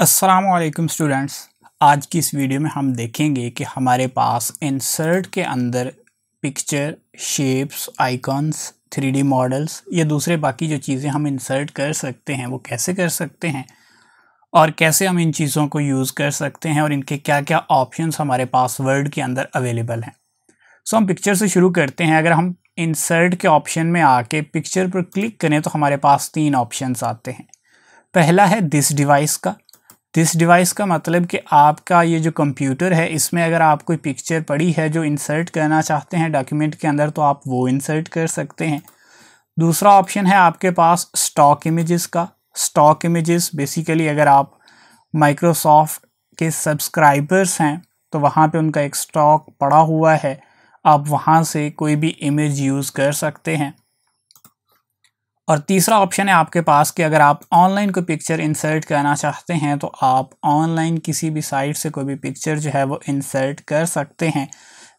Aslam students आज की इस वीडियो में हम देखेंगे कि हमारे पास इंसर्ट के अंदर picture shapes icons three D models या दूसरे बाकी जो चीज़ें हम इंसर्ट कर सकते हैं वो कैसे कर सकते हैं और कैसे हम इन चीज़ों को यूज़ कर सकते हैं और इनके क्या क्या ऑप्शंस हमारे पास वर्ड के अंदर अवेलेबल हैं सो so, हम पिक्चर से शुरू करते हैं अगर हम इंसर्ट के ऑप्शन में आके पिक्चर पर क्लिक करें तो हमारे पास तीन ऑप्शंस आते हैं पहला है दिस डिवाइस का दिस डिवाइस का मतलब कि आपका ये जो कंप्यूटर है इसमें अगर आप कोई पिक्चर पड़ी है जो इंसर्ट करना चाहते हैं डॉक्यूमेंट के अंदर तो आप वो इंसर्ट कर सकते हैं दूसरा ऑप्शन है आपके पास स्टॉक इमेजेस का स्टॉक इमेजेस बेसिकली अगर आप माइक्रोसॉफ्ट के सब्सक्राइबर्स हैं तो वहाँ पे उनका एक स्टॉक पड़ा हुआ है आप वहाँ से कोई भी इमेज यूज़ कर सकते हैं और तीसरा ऑप्शन है आपके पास कि अगर आप ऑनलाइन कोई पिक्चर इंसर्ट करना चाहते हैं तो आप ऑनलाइन किसी भी साइट से कोई भी पिक्चर जो है वो इंसर्ट कर सकते हैं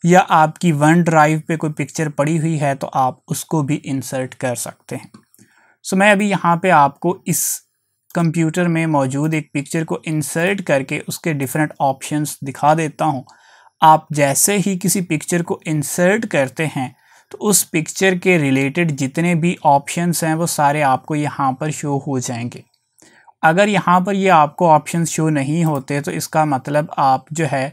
या आपकी वन ड्राइव पे कोई पिक्चर पड़ी हुई है तो आप उसको भी इंसर्ट कर सकते हैं सो मैं अभी यहाँ पे आपको इस कंप्यूटर में मौजूद एक पिक्चर को इंसर्ट करके उसके डिफरेंट ऑप्शंस दिखा देता हूँ आप जैसे ही किसी पिक्चर को इंसर्ट करते हैं तो उस पिक्चर के रिलेटेड जितने भी ऑप्शंस हैं वो सारे आपको यहाँ पर शो हो जाएंगे अगर यहाँ पर ये आपको ऑप्शन शो नहीं होते तो इसका मतलब आप जो है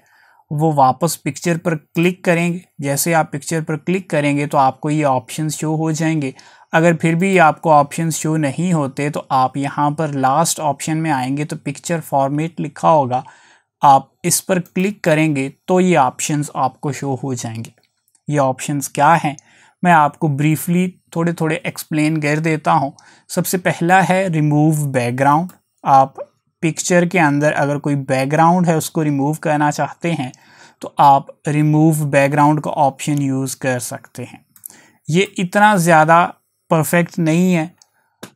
वो वापस पिक्चर पर क्लिक करेंगे जैसे आप पिक्चर पर क्लिक करेंगे तो आपको ये ऑप्शन शो हो जाएंगे अगर फिर भी आपको ऑप्शन शो नहीं होते तो आप यहाँ पर लास्ट ऑप्शन में आएंगे तो पिक्चर फॉर्मेट लिखा होगा आप इस पर क्लिक करेंगे तो ये ऑप्शंस आपको शो हो जाएंगे ये ऑप्शंस क्या हैं मैं आपको ब्रीफली थोड़े थोड़े एक्सप्लेन कर देता हूँ सबसे पहला है रिमूव बैकग्राउंड आप पिक्चर के अंदर अगर कोई बैकग्राउंड है उसको रिमूव करना चाहते हैं तो आप रिमूव बैकग्राउंड का ऑप्शन यूज़ कर सकते हैं ये इतना ज़्यादा परफेक्ट नहीं है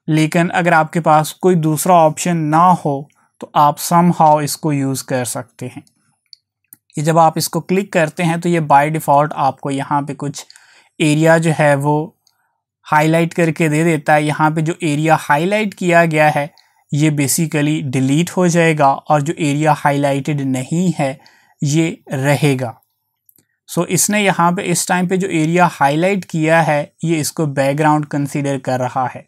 लेकिन अगर आपके पास कोई दूसरा ऑप्शन ना हो तो आप सम हाउ इसको यूज़ कर सकते हैं ये जब आप इसको क्लिक करते हैं तो ये बाय डिफ़ॉल्ट आपको यहाँ पे कुछ एरिया जो है वो हाईलाइट करके दे देता है यहाँ पे जो एरिया हाईलाइट किया गया है ये बेसिकली डिलीट हो जाएगा और जो एरिया हाईलाइटेड नहीं है ये रहेगा सो so, इसने यहाँ पे इस टाइम पे जो एरिया हाईलाइट किया है ये इसको बैकग्राउंड कंसीडर कर रहा है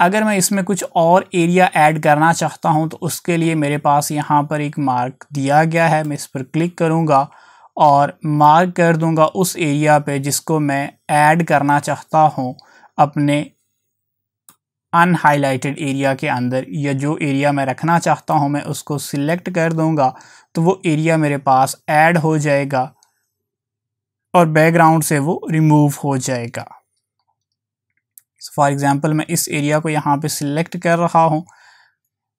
अगर मैं इसमें कुछ और एरिया ऐड करना चाहता हूँ तो उसके लिए मेरे पास यहाँ पर एक मार्क दिया गया है मैं इस पर क्लिक करूँगा और मार्क कर दूँगा उस एरिया पे जिसको मैं ऐड करना चाहता हूँ अपने अनहाईलाइटेड एरिया के अंदर या जो एरिया मैं रखना चाहता हूँ मैं उसको सिलेक्ट कर दूँगा तो वो एरिया मेरे पास ऐड हो जाएगा और बैकग्राउंड से वो रिमूव हो जाएगा सो फॉर एग्ज़ाम्पल मैं इस एरिया को यहाँ पे सिलेक्ट कर रहा हूँ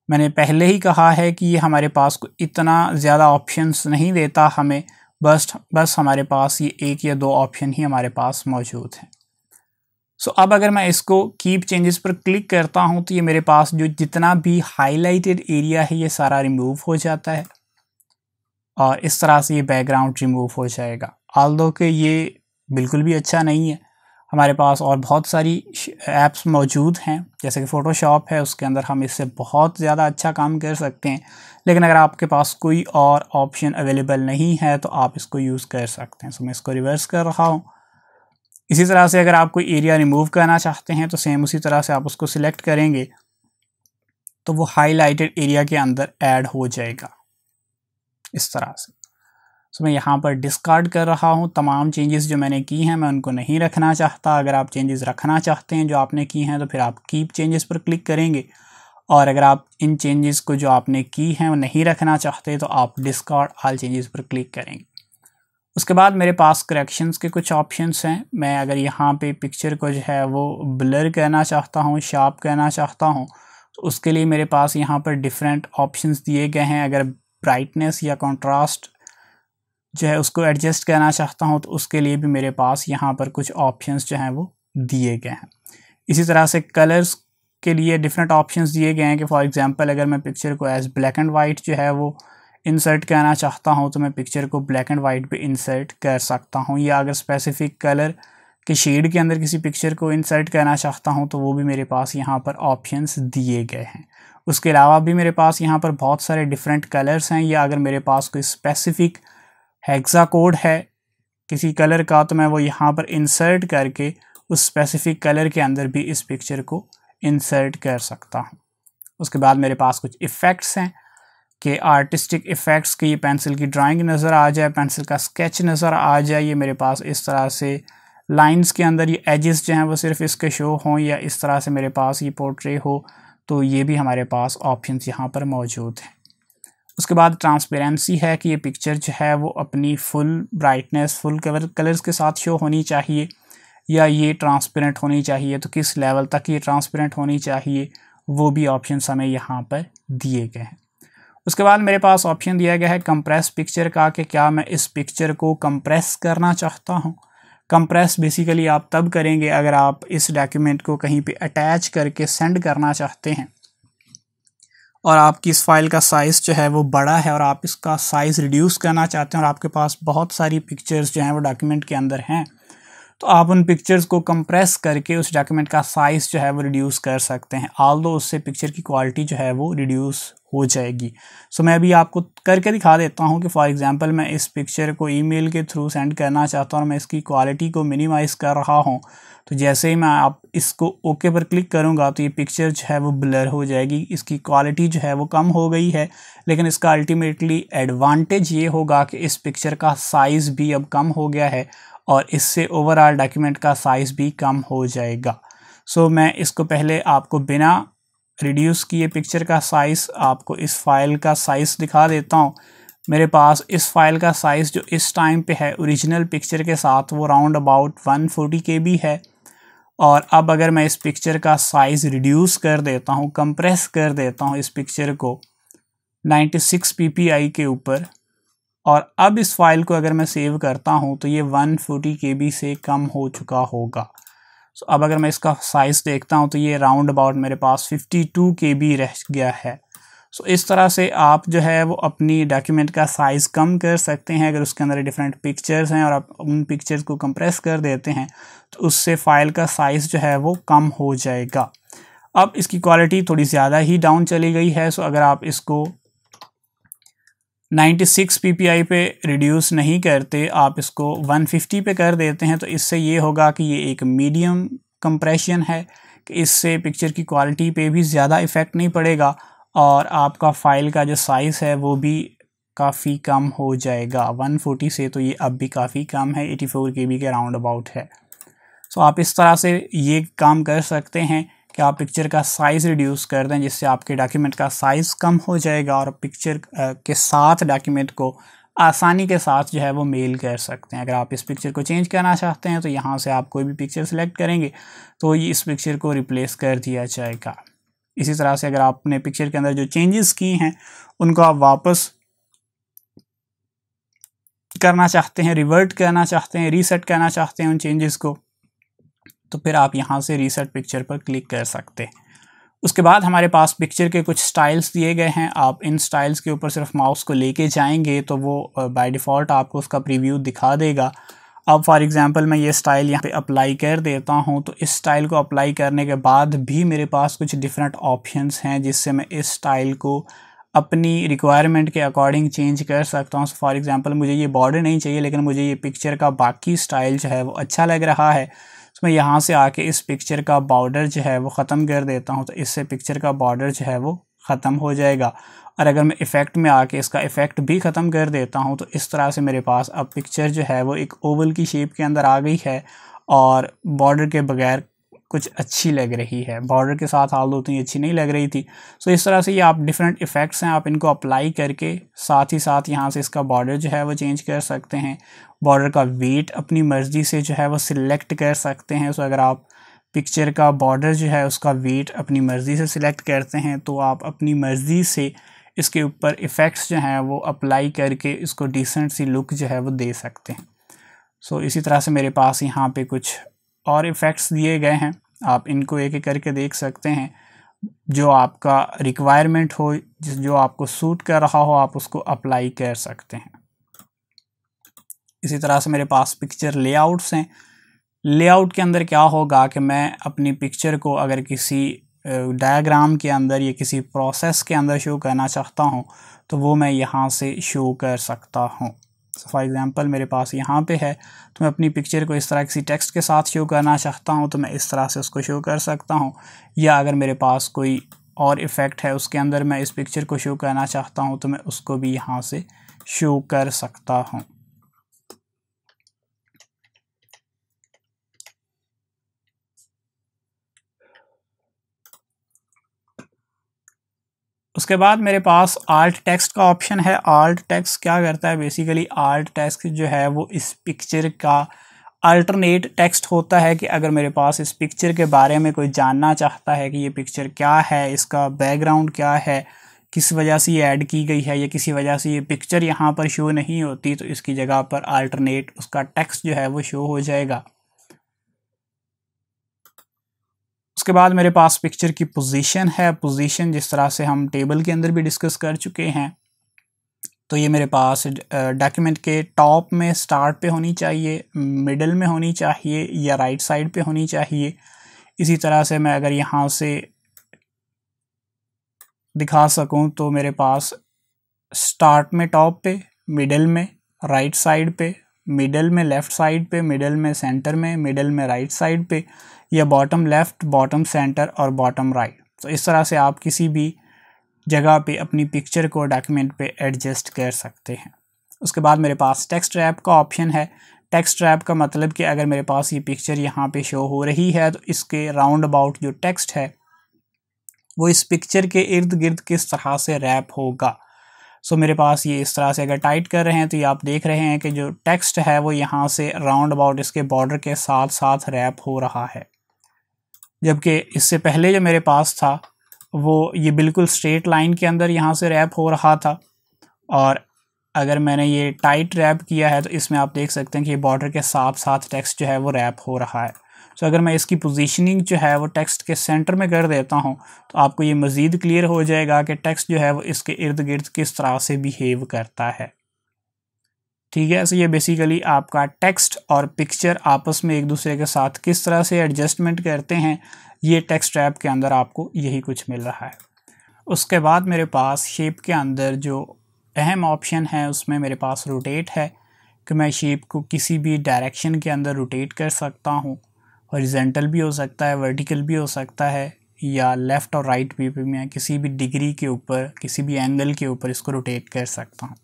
मैंने पहले ही कहा है कि ये हमारे पास को इतना ज़्यादा ऑप्शंस नहीं देता हमें बस बस हमारे पास ये एक या दो ऑप्शन ही हमारे पास मौजूद हैं सो so, अब अगर मैं इसको कीप चेंजेस पर क्लिक करता हूँ तो ये मेरे पास जो जितना भी हाईलाइटेड एरिया है ये सारा रिमूव हो जाता है और इस तरह से ये बैकग्राउंड रिमूव हो जाएगा आल दो के ये बिल्कुल भी अच्छा नहीं है हमारे पास और बहुत सारी ऐप्स मौजूद हैं जैसे कि फ़ोटोशॉप है उसके अंदर हम इससे बहुत ज़्यादा अच्छा काम कर सकते हैं लेकिन अगर आपके पास कोई और ऑप्शन अवेलेबल नहीं है तो आप इसको यूज़ कर सकते हैं सो तो मैं इसको रिवर्स कर रहा हूँ इसी तरह से अगर आप कोई एरिया रिमूव करना चाहते हैं तो सेम उसी तरह से आप उसको सिलेक्ट करेंगे तो वो हाईलाइटेड एरिया के अंदर ऐड हो जाएगा इस तरह से सो तो मैं यहाँ पर डिस्कार्ड कर रहा हूँ तमाम चेंजेस जो मैंने की हैं मैं उनको नहीं रखना चाहता अगर आप चेंजेस रखना चाहते हैं जो आपने की हैं तो फिर आप कीप चेंजेस पर क्लिक करेंगे और अगर आप इन चेंजेस को जो आपने की हैं वो नहीं रखना चाहते तो आप डिस्कार्ड आल चेंजेस पर क्लिक करेंगे उसके बाद मेरे पास करेक्शंस के कुछ ऑप्शंस हैं मैं अगर यहाँ पे पिक्चर को जो है वो ब्लर कहना चाहता हूँ शार्प कहना चाहता हूँ तो उसके लिए मेरे पास यहाँ पर डिफरेंट ऑप्शंस दिए गए हैं अगर ब्राइटनेस या कंट्रास्ट जो है उसको एडजस्ट करना चाहता हूँ तो उसके लिए भी मेरे पास यहाँ पर कुछ ऑप्शंस जो हैं वो दिए गए हैं इसी तरह से कलर्स के लिए डिफरेंट ऑप्शंस दिए गए हैं कि फॉर एग्जांपल अगर मैं पिक्चर को एज ब्लैक एंड वाइट जो है वो इंसर्ट करना चाहता हूँ तो मैं पिक्चर को ब्लैक एंड वाइट भी इंसर्ट कर सकता हूँ या अगर स्पेसिफिक कलर के शेड के अंदर किसी पिक्चर को इंसर्ट करना चाहता हूँ तो वो भी मेरे पास यहाँ पर ऑप्शंस दिए गए हैं उसके अलावा भी मेरे पास यहाँ पर बहुत सारे डिफरेंट कलर्स हैं या अगर मेरे पास कोई स्पेसिफ़िक हेक्सा कोड है किसी कलर का तो मैं वो यहाँ पर इंसर्ट करके उस स्पेसिफिक कलर के अंदर भी इस पिक्चर को इंसर्ट कर सकता हूँ उसके बाद मेरे पास कुछ इफ़ेक्ट्स हैं कि आर्टिस्टिक इफ़ेक्ट्स की पेंसिल की ड्राइंग नज़र आ जाए पेंसिल का स्केच नज़र आ जाए ये मेरे पास इस तरह से लाइंस के अंदर ये एजेस जो हैं वो सिर्फ इसके शो हों या इस तरह से मेरे पास ये पोर्ट्रे हो तो ये भी हमारे पास ऑप्शंस यहाँ पर मौजूद हैं उसके बाद ट्रांसपेरेंसी है कि ये पिक्चर जो है वो अपनी full brightness full cover colours के साथ शो होनी चाहिए या ये ट्रांसपेरेंट होनी चाहिए तो किस लेवल तक ये ट्रांसपेरेंट होनी चाहिए वो भी ऑप्शन हमें यहाँ पर दिए गए हैं उसके बाद मेरे पास ऑप्शन दिया गया है कंप्रेस पिक्चर का कि क्या मैं इस पिक्चर को कंप्रेस करना चाहता हूँ कंप्रेस बेसिकली आप तब करेंगे अगर आप इस डॉक्यूमेंट को कहीं पे अटैच करके सेंड करना चाहते हैं और आपकी इस फाइल का साइज़ जो है वो बड़ा है और आप इसका साइज़ रिड्यूस करना चाहते हैं और आपके पास बहुत सारी पिक्चर्स जो हैं वो डॉक्यूमेंट के अंदर हैं तो आप उन पिक्चर्स को कंप्रेस करके उस डॉक्यूमेंट का साइज़ जो है वो रिड्यूस कर सकते हैं आल दो उससे पिक्चर की क्वालिटी जो है वो रिड्यूस हो जाएगी सो so, मैं अभी आपको करके दिखा देता हूँ कि फॉर एग्जांपल मैं इस पिक्चर को ईमेल के थ्रू सेंड करना चाहता हूँ और मैं इसकी क्वालिटी को मिनिमाइज़ कर रहा हूँ तो जैसे ही मैं आप इसको ओके पर क्लिक करूँगा तो ये पिक्चर जो है वो ब्लर हो जाएगी इसकी क्वालिटी जो है वो कम हो गई है लेकिन इसका अल्टीमेटली एडवांटेज ये होगा कि इस पिक्चर का साइज़ भी अब कम हो गया है और इससे ओवरऑल डॉक्यूमेंट का साइज़ भी कम हो जाएगा सो so, मैं इसको पहले आपको बिना रिड्यूस किए पिक्चर का साइज़ आपको इस फाइल का साइज़ दिखा देता हूँ मेरे पास इस फाइल का साइज़ जो इस टाइम पे है ओरिजिनल पिक्चर के साथ वो राउंड अबाउट 140 फोर्टी है और अब अगर मैं इस पिक्चर का साइज़ रिड्यूस कर देता हूँ कंप्रेस कर देता हूँ इस पिक्चर को 96 आई के ऊपर और अब इस फाइल को अगर मैं सेव करता हूँ तो ये 140 बी से कम हो चुका होगा सो अब अगर मैं इसका साइज़ देखता हूँ तो ये राउंड अबाउट मेरे पास 52 के बी रह गया है सो इस तरह से आप जो है वो अपनी डॉक्यूमेंट का साइज़ कम कर सकते हैं अगर उसके अंदर डिफरेंट पिक्चर्स हैं और आप उन पिक्चर्स को कंप्रेस कर देते हैं तो उससे फ़ाइल का साइज़ जो है वो कम हो जाएगा अब इसकी क्वालिटी थोड़ी ज़्यादा ही डाउन चली गई है सो अगर आप इसको 96 ppi पे रिड्यूस नहीं करते आप इसको 150 पे कर देते हैं तो इससे ये होगा कि ये एक मीडियम कंप्रेशन है कि इससे पिक्चर की क्वालिटी पे भी ज़्यादा इफ़ेक्ट नहीं पड़ेगा और आपका फ़ाइल का जो साइज़ है वो भी काफ़ी कम हो जाएगा 140 से तो ये अब भी काफ़ी कम है 84 के के राउंड अबाउट है सो so आप इस तरह से ये काम कर सकते हैं कि आप पिक्चर का साइज़ रिड्यूस कर दें जिससे आपके डॉक्यूमेंट का साइज़ कम हो जाएगा और पिक्चर के साथ डॉक्यूमेंट को आसानी के साथ जो है वो मेल कर सकते हैं अगर आप इस पिक्चर को चेंज करना चाहते हैं तो यहाँ से आप कोई भी पिक्चर सेलेक्ट करेंगे तो ये इस पिक्चर को रिप्लेस कर दिया जाएगा इसी तरह से अगर आपने पिक्चर के अंदर जो चेंजेस किए हैं उनको आप वापस करना चाहते हैं रिवर्ट करना चाहते हैं रीसेट करना चाहते हैं उन चेंजेस को तो फिर आप यहाँ से रीसेट पिक्चर पर क्लिक कर सकते हैं उसके बाद हमारे पास पिक्चर के कुछ स्टाइल्स दिए गए हैं आप इन स्टाइल्स के ऊपर सिर्फ माउस को लेके जाएंगे तो वो बाय डिफ़ॉल्ट आपको उसका प्रीव्यू दिखा देगा अब फॉर एग्ज़ाम्पल मैं ये स्टाइल यहाँ पे अप्लाई कर देता हूँ तो इस स्टाइल को अप्लाई करने के बाद भी मेरे पास कुछ डिफरेंट ऑप्शंस हैं जिससे मैं इस स्टाइल को अपनी रिक्वायरमेंट के अकॉर्डिंग चेंज कर सकता हूँ फॉर एग्ज़ाम्पल मुझे ये बॉर्डर नहीं चाहिए लेकिन मुझे ये पिक्चर का बाकी स्टाइल जो है वो अच्छा लग रहा है तो मैं यहाँ से आके इस पिक्चर का बॉर्डर जो है वो ख़त्म कर देता हूँ तो इससे पिक्चर का बॉर्डर जो है वो ख़त्म हो जाएगा और अगर मैं इफ़ेक्ट में आके इसका इफ़ेक्ट भी ख़त्म कर देता हूँ तो इस तरह से मेरे पास अब पिक्चर जो है वो एक ओवल की शेप के अंदर आ गई है और बॉर्डर के बगैर कुछ अच्छी लग रही है बॉर्डर के साथ हाल उतनी अच्छी नहीं लग रही थी सो तो so, इस तरह से ये आप डिफरेंट इफ़ेक्ट्स हैं आप इनको अप्लाई करके साथ ही साथ यहाँ से इसका बॉर्डर जो है वो चेंज कर सकते हैं बॉर्डर का वेट अपनी मर्ज़ी से जो है वो सिलेक्ट कर सकते हैं सो अगर आप पिक्चर का बॉर्डर जो है उसका वेट अपनी मर्ज़ी से सिलेक्ट करते हैं तो आप अपनी मर्ज़ी से इसके ऊपर इफ़ेक्ट्स जो हैं वो अप्लाई करके इसको डिसेंट सी लुक जो है वो दे सकते हैं सो so, इसी तरह से मेरे पास यहाँ पे कुछ और इफ़ेक्ट्स दिए गए हैं आप इनको एक एक करके देख सकते हैं जो आपका रिक्वायरमेंट हो जो आपको सूट कर रहा हो आप उसको अप्लाई कर सकते हैं इसी तरह से मेरे पास पिक्चर लेआउट्स हैं लेआउट के अंदर क्या होगा कि मैं अपनी पिक्चर को अगर किसी डायग्राम के अंदर या किसी प्रोसेस के अंदर शो करना चाहता हूँ तो वो मैं यहाँ से शो कर सकता हूँ फॉर एग्ज़ाम्पल मेरे पास यहाँ पे है तो मैं अपनी पिक्चर को इस तरह किसी टेक्स्ट के साथ शो करना चाहता हूँ तो मैं इस तरह से उसको शो कर सकता हूँ या अगर मेरे पास कोई और इफ़ेक्ट है उसके अंदर मैं इस पिक्चर को शो करना चाहता हूँ तो मैं उसको भी यहाँ से शो कर सकता हूँ उसके बाद मेरे पास आर्ट टेक्स्ट का ऑप्शन है आर्ट टेक्स्ट क्या करता है बेसिकली आर्ट टेक्स्ट जो है वो इस पिक्चर का अल्टरनेट टेक्स्ट होता है कि अगर मेरे पास इस पिक्चर के बारे में कोई जानना चाहता है कि ये पिक्चर क्या है इसका बैकग्राउंड क्या है किस वजह से ये ऐड की गई है या किसी वजह से ये पिक्चर यहाँ पर शो नहीं होती तो इसकी जगह पर अल्टरनेट उसका टेक्स्ट जो है वो शो हो जाएगा उसके बाद मेरे पास पिक्चर की पोजीशन है पोजीशन जिस तरह से हम टेबल के अंदर भी डिस्कस कर चुके हैं तो ये मेरे पास डॉक्यूमेंट के टॉप में स्टार्ट पे होनी चाहिए मिडल में होनी चाहिए या राइट साइड पे होनी चाहिए इसी तरह से मैं अगर यहाँ से दिखा सकूँ तो मेरे पास स्टार्ट में टॉप पे मिडल में राइट साइड पे मिडल में लेफ़्ट साइड पे मिडल में सेंटर में मिडल में राइट साइड पे या बॉटम लेफ़्ट बॉटम सेंटर और बॉटम राइट तो इस तरह से आप किसी भी जगह पे अपनी पिक्चर को डॉक्यूमेंट पे एडजस्ट कर सकते हैं उसके बाद मेरे पास टेक्स्ट रैप का ऑप्शन है टेक्स्ट रैप का मतलब कि अगर मेरे पास ये पिक्चर यहाँ पे शो हो रही है तो इसके राउंड अबाउट जो टेक्स्ट है वो इस पिक्चर के इर्द गिर्द किस तरह से रैप होगा सो मेरे पास ये इस तरह से अगर टाइट कर रहे हैं तो ये आप देख रहे हैं कि जो टेक्स्ट है वो यहाँ से राउंड अबाउट इसके बॉर्डर के साथ साथ रैप हो रहा है जबकि इससे पहले जो मेरे पास था वो ये बिल्कुल स्ट्रेट लाइन के अंदर यहाँ से रैप हो रहा था और अगर मैंने ये टाइट रैप किया है तो इसमें आप देख सकते हैं कि बॉर्डर के साथ साथ टेक्स्ट जो है वो रैप हो रहा है सो अगर मैं इसकी पोजीशनिंग जो है वो टेक्स्ट के सेंटर में कर देता हूँ तो आपको ये मज़ीद क्लियर हो जाएगा कि टेक्स्ट जो है वो इसके इर्द गिर्द किस तरह से बिहेव करता है ठीक है सो ये बेसिकली आपका टेक्स्ट और पिक्चर आपस में एक दूसरे के साथ किस तरह से एडजस्टमेंट करते हैं ये टेक्स्ट ऐप के अंदर आपको यही कुछ मिल रहा है उसके बाद मेरे पास शेप के अंदर जो अहम ऑप्शन है उसमें मेरे पास रोटेट है कि मैं शेप को किसी भी डायरेक्शन के अंदर रोटेट कर सकता हूँ हॉरिजेंटल भी हो सकता है वर्टिकल भी हो सकता है या लेफ़्ट और राइट भी मैं किसी भी डिग्री के ऊपर किसी भी एंगल के ऊपर इसको रोटेट कर सकता हूँ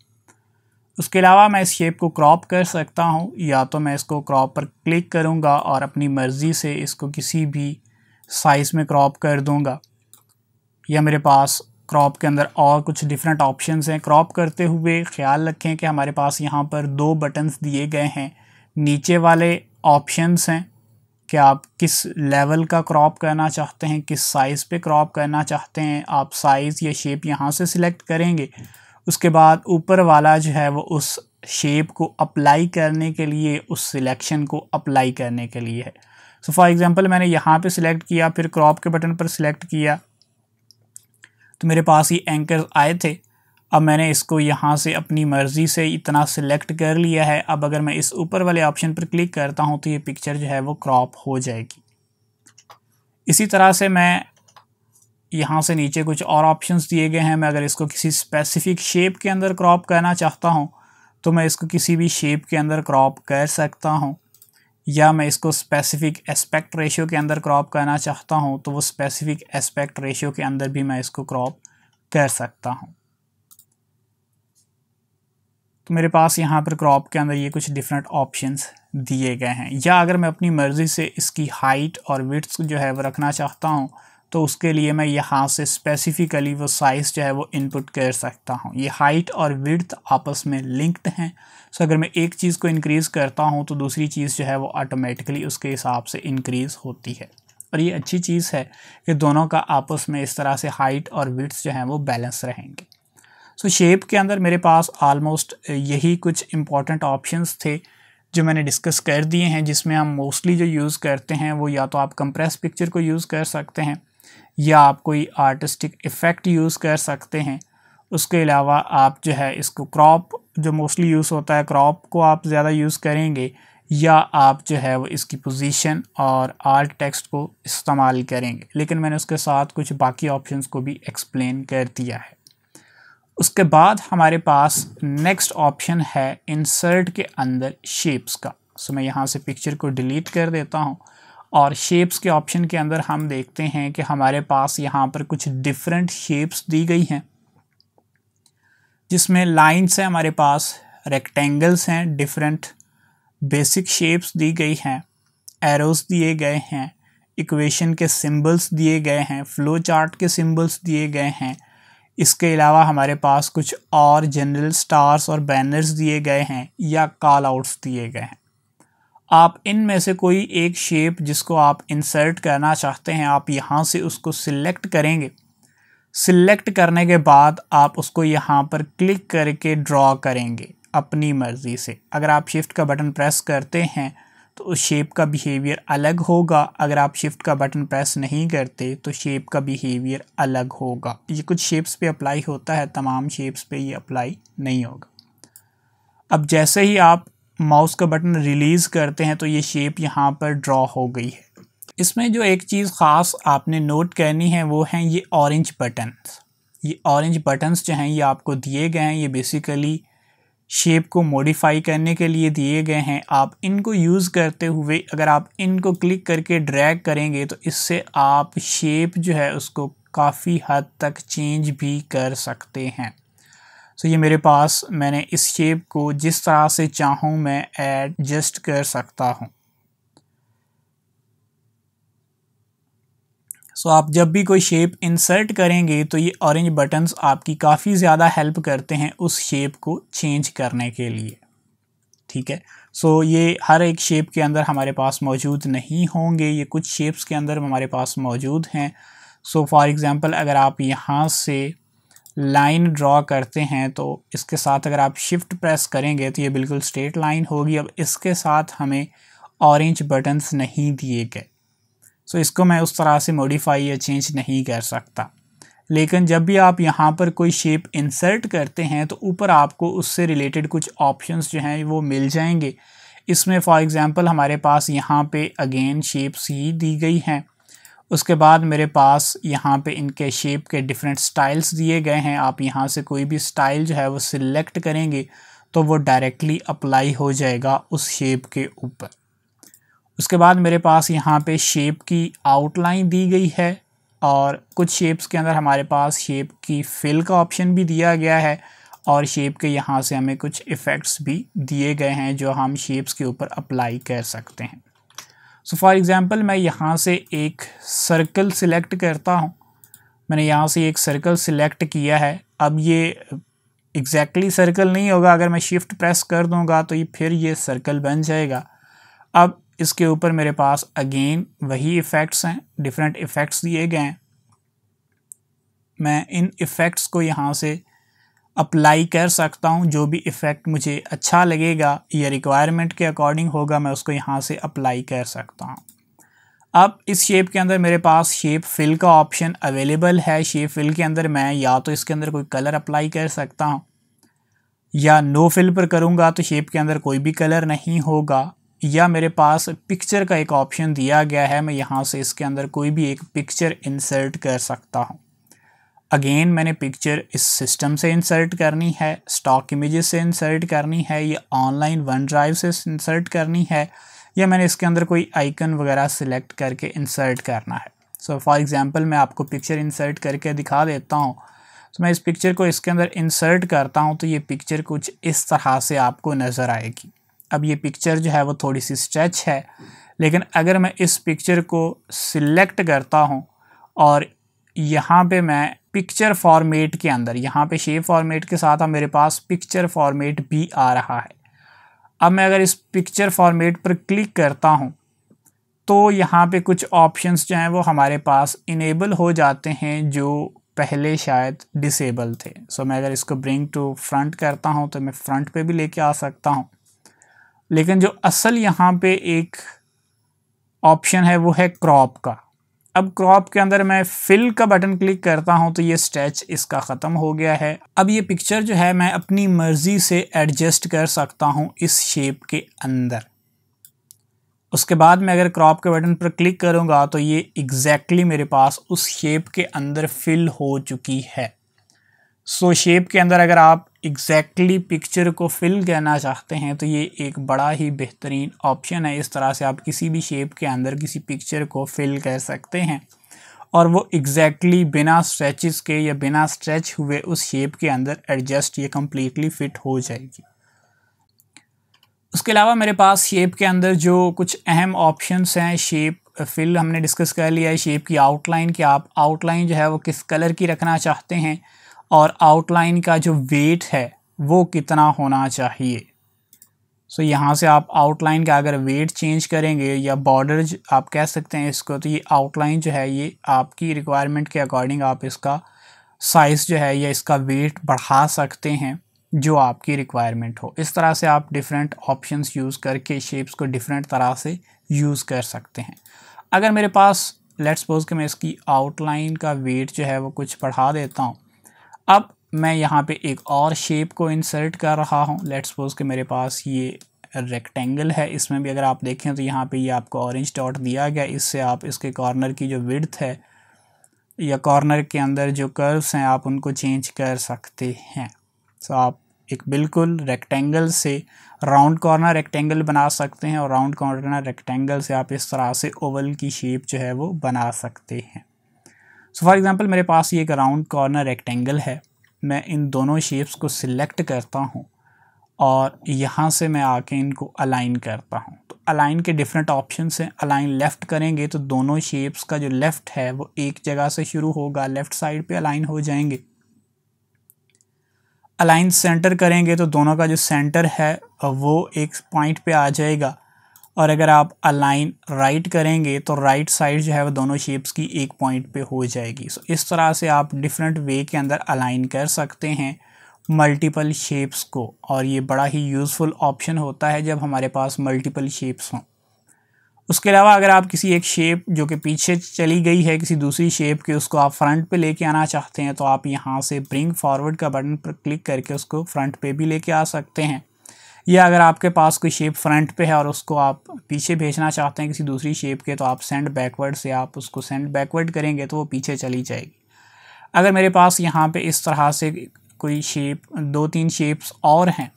उसके अलावा मैं इस शेप को क्रॉप कर सकता हूँ या तो मैं इसको क्रॉप पर क्लिक करूँगा और अपनी मर्ज़ी से इसको किसी भी साइज़ में क्रॉप कर दूँगा या मेरे पास क्रॉप के अंदर और कुछ डिफरेंट ऑप्शंस हैं क्रॉप करते हुए ख्याल रखें कि हमारे पास यहाँ पर दो बटन्स दिए गए हैं नीचे वाले ऑप्शंस हैं कि आप किस लेवल का क्रॉप करना चाहते हैं किस साइज़ पे क्रॉप करना चाहते हैं आप साइज़ या शेप यहाँ से सिलेक्ट करेंगे उसके बाद ऊपर वाला जो है वो उस शेप को अप्लाई करने के लिए उस सिलेक्शन को अप्लाई करने के लिए है सो फॉर एग्ज़ाम्पल मैंने यहाँ पे सिलेक्ट किया फिर क्रॉप के बटन पर सिलेक्ट किया तो मेरे पास ये एंकर आए थे अब मैंने इसको यहाँ से अपनी मर्ज़ी से इतना सिलेक्ट कर लिया है अब अगर मैं इस ऊपर वाले ऑप्शन पर क्लिक करता हूँ तो ये पिक्चर जो है वो क्रॉप हो जाएगी इसी तरह से मैं यहाँ से नीचे कुछ और ऑप्शंस दिए गए हैं मैं अगर इसको किसी स्पेसिफिक शेप के अंदर क्रॉप करना चाहता हूँ तो मैं इसको किसी भी शेप के अंदर क्रॉप कर सकता हूँ या मैं इसको स्पेसिफिक एस्पेक्ट रेशियो के अंदर क्रॉप करना चाहता हूँ तो वो स्पेसिफिक एस्पेक्ट रेशियो के अंदर भी मैं इसको क्रॉप कर सकता हूँ तो मेरे पास यहाँ पर क्रॉप के अंदर ये कुछ डिफरेंट ऑप्शंस दिए गए हैं या अगर मैं अपनी मर्ज़ी से इसकी हाइट और विड्थ जो है वो रखना चाहता हूँ तो उसके लिए मैं यहाँ से स्पेसिफ़िकली वो साइज़ जो है वो इनपुट कर सकता हूँ ये हाइट और विड्थ आपस में लिंक्ड हैं सो अगर मैं एक चीज़ को इंक्रीज़ करता हूँ तो दूसरी चीज़ जो है वो ऑटोमेटिकली उसके हिसाब से इंक्रीज़ होती है और ये अच्छी चीज़ है कि दोनों का आपस में इस तरह से हाइट और विड्थ जो है वो बैलेंस रहेंगे सो so, शेप के अंदर मेरे पास आलमोस्ट यही कुछ इंपॉर्टेंट ऑप्शंस थे जो मैंने डिस्कस कर दिए हैं जिसमें हम मोस्टली जो यूज़ करते हैं वो या तो आप कंप्रेस पिक्चर को यूज़ कर सकते हैं या आप कोई आर्टिस्टिक इफ़ेक्ट यूज़ कर सकते हैं उसके अलावा आप जो है इसको क्रॉप जो मोस्टली यूज़ होता है क्रॉप को आप ज़्यादा यूज़ करेंगे या आप जो है वो इसकी पोजीशन और आर्ट टेक्स्ट को इस्तेमाल करेंगे लेकिन मैंने उसके साथ कुछ बाकी ऑप्शंस को भी एक्सप्लेन कर दिया है उसके बाद हमारे पास नेक्स्ट ऑप्शन है इंसर्ट के अंदर शेप्स का सो मैं यहाँ से पिक्चर को डिलीट कर देता हूँ और शेप्स के ऑप्शन के अंदर हम देखते हैं कि हमारे पास यहाँ पर कुछ डिफरेंट शेप्स दी गई हैं जिसमें लाइंस हैं हमारे पास रेक्टेंगल्स हैं डिफरेंट बेसिक शेप्स दी गई हैं एरोस दिए गए हैं इक्वेशन के सिंबल्स दिए गए हैं फ्लो चार्ट के सिंबल्स दिए गए हैं इसके अलावा हमारे पास कुछ और जनरल स्टार्स और बैनर्स दिए गए हैं या कॉल आउट्स दिए गए हैं आप इन में से कोई एक शेप जिसको आप इंसर्ट करना चाहते हैं आप यहाँ से उसको सिलेक्ट करेंगे सिलेक्ट करने के बाद आप उसको यहाँ पर क्लिक करके ड्रॉ करेंगे अपनी मर्ज़ी से अगर आप शिफ्ट का बटन प्रेस करते हैं तो उस शेप का बिहेवियर अलग होगा अगर आप शिफ्ट का बटन प्रेस नहीं करते तो शेप का बिहेवियर अलग होगा ये कुछ शेप्स पे अप्लाई होता है तमाम शेप्स पे ये अप्लाई नहीं होगा अब जैसे ही आप माउस का बटन रिलीज़ करते हैं तो ये शेप यहाँ पर ड्रॉ हो गई है इसमें जो एक चीज़ ख़ास आपने नोट करनी है वो है ये ऑरेंज बटन्स ये ऑरेंज बटन्स जो हैं ये आपको दिए गए हैं ये बेसिकली शेप को मॉडिफाई करने के लिए दिए गए हैं आप इनको यूज़ करते हुए अगर आप इनको क्लिक करके ड्रैग करेंगे तो इससे आप शेप जो है उसको काफ़ी हद तक चेंज भी कर सकते हैं सो ये मेरे पास मैंने इस शेप को जिस तरह से चाहूँ मैं एडजस्ट कर सकता हूँ सो so, आप जब भी कोई शेप इंसर्ट करेंगे तो ये ऑरेंज बटन्स आपकी काफ़ी ज़्यादा हेल्प करते हैं उस शेप को चेंज करने के लिए ठीक है सो so, ये हर एक शेप के अंदर हमारे पास मौजूद नहीं होंगे ये कुछ शेप्स के अंदर हमारे पास मौजूद हैं सो फॉर एग्ज़ाम्पल अगर आप यहाँ से लाइन ड्रॉ करते हैं तो इसके साथ अगर आप शिफ्ट प्रेस करेंगे तो ये बिल्कुल स्ट्रेट लाइन होगी अब इसके साथ हमें ऑरेंज बटन्स नहीं दिए गए सो इसको मैं उस तरह से मॉडिफाई या चेंज नहीं कर सकता लेकिन जब भी आप यहाँ पर कोई शेप इंसर्ट करते हैं तो ऊपर आपको उससे रिलेटेड कुछ ऑप्शंस जो हैं वो मिल जाएंगे इसमें फॉर एग्जांपल हमारे पास यहाँ पे अगेन शेप्स ही दी गई हैं उसके बाद मेरे पास यहाँ पे इनके शेप के डिफरेंट स्टाइल्स दिए गए हैं आप यहाँ से कोई भी स्टाइल जो है वो सिलेक्ट करेंगे तो वो डायरेक्टली अप्लाई हो जाएगा उस शेप के ऊपर उसके बाद मेरे पास यहाँ पे शेप की आउटलाइन दी गई है और कुछ शेप्स के अंदर हमारे पास शेप की फिल का ऑप्शन भी दिया गया है और शेप के यहाँ से हमें कुछ इफ़ेक्ट्स भी दिए गए हैं जो हम शेप्स के ऊपर अप्लाई कर सकते हैं सो फॉर एग्ज़ाम्पल मैं यहाँ से एक सर्कल सिलेक्ट करता हूँ मैंने यहाँ से एक सर्कल सिलेक्ट किया है अब ये एग्जैक्टली exactly सर्कल नहीं होगा अगर मैं शिफ्ट प्रेस कर दूँगा तो ये फिर ये सर्कल बन जाएगा अब इसके ऊपर मेरे पास अगेन वही इफ़ेक्ट्स हैं डिफरेंट इफ़ेक्ट्स दिए गए हैं मैं इन इफ़ेक्ट्स को यहाँ से अप्लाई कर सकता हूँ जो भी इफ़ेक्ट मुझे अच्छा लगेगा या रिक्वायरमेंट के अकॉर्डिंग होगा मैं उसको यहाँ से अप्लाई कर सकता हूँ अब इस शेप के अंदर मेरे पास शेप फिल का ऑप्शन अवेलेबल है शेप फिल के अंदर मैं या तो इसके अंदर कोई कलर अप्लाई कर सकता हूँ या नो फिल पर करूँगा तो शेप के अंदर कोई भी कलर नहीं होगा या मेरे पास पिक्चर का एक ऑप्शन दिया गया है मैं यहाँ से इसके अंदर कोई भी एक पिक्चर इंसर्ट कर सकता हूँ अगेन मैंने पिक्चर इस सिस्टम से इंसर्ट करनी है स्टॉक इमेजेस से इंसर्ट करनी है या ऑनलाइन वन ड्राइव से इंसर्ट करनी है या मैंने इसके अंदर कोई आइकन वगैरह सिलेक्ट करके इंसर्ट करना है सो फॉर एग्ज़ाम्पल मैं आपको पिक्चर इंसर्ट करके दिखा देता हूँ तो मैं इस पिक्चर को इसके अंदर इंसर्ट करता हूँ तो ये पिक्चर कुछ इस तरह से आपको नज़र आएगी अब ये पिक्चर जो है वो थोड़ी सी स्ट्रेच है लेकिन अगर मैं इस पिक्चर को सिलेक्ट करता हूँ और यहाँ पे मैं पिक्चर फॉर्मेट के अंदर यहाँ पे शेप फॉर्मेट के साथ अब मेरे पास पिक्चर फॉर्मेट भी आ रहा है अब मैं अगर इस पिक्चर फॉर्मेट पर क्लिक करता हूँ तो यहाँ पे कुछ ऑप्शंस जो हैं वो हमारे पास इनेबल हो जाते हैं जो पहले शायद डिसेबल थे सो मैं अगर इसको ब्रिंग टू फ्रंट करता हूँ तो मैं फ्रंट पे भी लेके आ सकता हूँ लेकिन जो असल यहाँ पे एक ऑप्शन है वो है क्रॉप का अब क्रॉप के अंदर मैं फिल का बटन क्लिक करता हूँ तो ये स्ट्रेच इसका ख़त्म हो गया है अब ये पिक्चर जो है मैं अपनी मर्ज़ी से एडजस्ट कर सकता हूँ इस शेप के अंदर उसके बाद मैं अगर क्रॉप के बटन पर क्लिक करूंगा तो ये एग्जैक्टली exactly मेरे पास उस शेप के अंदर फिल हो चुकी है सो so, शेप के अंदर अगर आप एग्जैक्टली पिक्चर को फिल करना चाहते हैं तो ये एक बड़ा ही बेहतरीन ऑप्शन है इस तरह से आप किसी भी शेप के अंदर किसी पिक्चर को फिल कर सकते हैं और वो एग्जैक्टली exactly बिना स्ट्रेचेस के या बिना स्ट्रेच हुए उस शेप के अंदर एडजस्ट ये कम्प्लीटली फिट हो जाएगी उसके अलावा मेरे पास शेप के अंदर जो कुछ अहम ऑप्शंस हैं शेप फिल हमने डिस्कस कर लिया है शेप की आउटलाइन कि आप आउटलाइन जो है वो किस कलर की रखना चाहते हैं और आउटलाइन का जो वेट है वो कितना होना चाहिए सो so, यहाँ से आप आउटलाइन का अगर वेट चेंज करेंगे या बॉर्डर आप कह सकते हैं इसको तो ये आउटलाइन जो है ये आपकी रिक्वायरमेंट के अकॉर्डिंग आप इसका साइज़ जो है या इसका वेट बढ़ा सकते हैं जो आपकी रिक्वायरमेंट हो इस तरह से आप डिफरेंट ऑप्शंस यूज़ करके शेप्स को डिफरेंट तरह से यूज़ कर सकते हैं अगर मेरे पास लेट्स सपोज कि मैं इसकी आउटलाइन का वेट जो है वो कुछ बढ़ा देता हूँ अब मैं यहाँ पे एक और शेप को इंसर्ट कर रहा हूँ लेट्स सपोज के मेरे पास ये रेक्टेंगल है इसमें भी अगर आप देखें तो यहाँ पे ये आपको ऑरेंज डॉट दिया गया इससे आप इसके कॉर्नर की जो विड्थ है या कॉर्नर के अंदर जो कर्व्स हैं आप उनको चेंज कर सकते हैं सो आप एक बिल्कुल रेक्टेंगल से राउंड कॉर्नर रेक्टेंगल बना सकते हैं और राउंड कॉर्नर रेक्टेंगल से आप इस तरह से ओवल की शेप जो है वो बना सकते हैं सो फॉर एग्ज़ाम्पल मेरे पास ये एक राउंड कॉर्नर रेक्टेंगल है मैं इन दोनों शेप्स को सिलेक्ट करता हूँ और यहाँ से मैं आके इनको अलाइन करता हूँ तो अलाइन के डिफरेंट ऑप्शन हैं अलाइन लेफ़्ट करेंगे तो दोनों शेप्स का जो लेफ़्ट है वो एक जगह से शुरू होगा लेफ़्ट साइड पे अलाइन हो जाएंगे अलाइन सेंटर करेंगे तो दोनों का जो सेंटर है वो एक पॉइंट पे आ जाएगा और अगर आप अलाइन राइट करेंगे तो राइट साइड जो है वो दोनों शेप्स की एक पॉइंट पे हो जाएगी सो इस तरह से आप डिफरेंट वे के अंदर अलाइन कर सकते हैं मल्टीपल शेप्स को और ये बड़ा ही यूज़फुल ऑप्शन होता है जब हमारे पास मल्टीपल शेप्स हों उसके अलावा अगर आप किसी एक शेप जो कि पीछे चली गई है किसी दूसरी शेप के उसको आप फ्रंट पे लेके आना चाहते हैं तो आप यहाँ से ब्रिंग फॉरवर्ड का बटन पर क्लिक करके उसको फ्रंट पे भी लेके आ सकते हैं या अगर आपके पास कोई शेप फ्रंट पे है और उसको आप पीछे भेजना चाहते हैं किसी दूसरी शेप के तो आप सेंड बैकवर्ड से आप उसको सेंड बैकवर्ड करेंगे तो वो पीछे चली जाएगी अगर मेरे पास यहाँ पे इस तरह से कोई शेप दो तीन शेप्स और हैं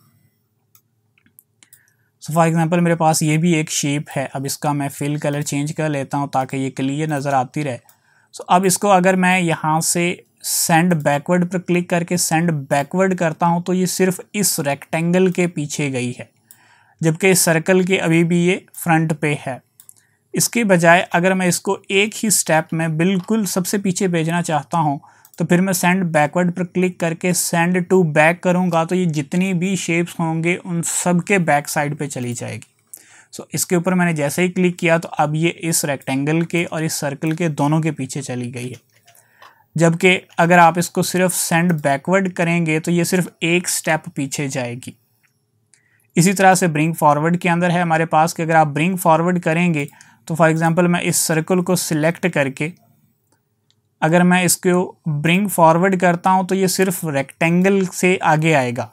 सो फॉर एग्ज़ाम्पल मेरे पास ये भी एक शेप है अब इसका मैं फिल कलर चेंज कर लेता हूँ ताकि ये क्लियर नज़र आती रहे सो so, अब इसको अगर मैं यहाँ से सेंड बैकवर्ड पर क्लिक करके सेंड बैकवर्ड करता हूँ तो ये सिर्फ इस रेक्टेंगल के पीछे गई है जबकि इस सर्कल के अभी भी ये फ्रंट पे है इसके बजाय अगर मैं इसको एक ही स्टेप में बिल्कुल सबसे पीछे भेजना चाहता हूँ तो फिर मैं सेंड बैकवर्ड पर क्लिक करके सेंड टू बैक करूँगा तो ये जितनी भी शेप्स होंगे उन सब के बैक साइड पर चली जाएगी सो इसके ऊपर मैंने जैसे ही क्लिक किया तो अब ये इस रेक्टेंगल के और इस सर्कल के दोनों के पीछे चली गई है जबकि अगर आप इसको सिर्फ सेंड बैकवर्ड करेंगे तो ये सिर्फ एक स्टेप पीछे जाएगी इसी तरह से ब्रिंग फॉरवर्ड के अंदर है हमारे पास कि अगर आप ब्रिंग फॉरवर्ड करेंगे तो फॉर एग्ज़ाम्पल मैं इस सर्कल को सिलेक्ट करके अगर मैं इसको ब्रिंग फॉरवर्ड करता हूँ तो ये सिर्फ रेक्टेंगल से आगे आएगा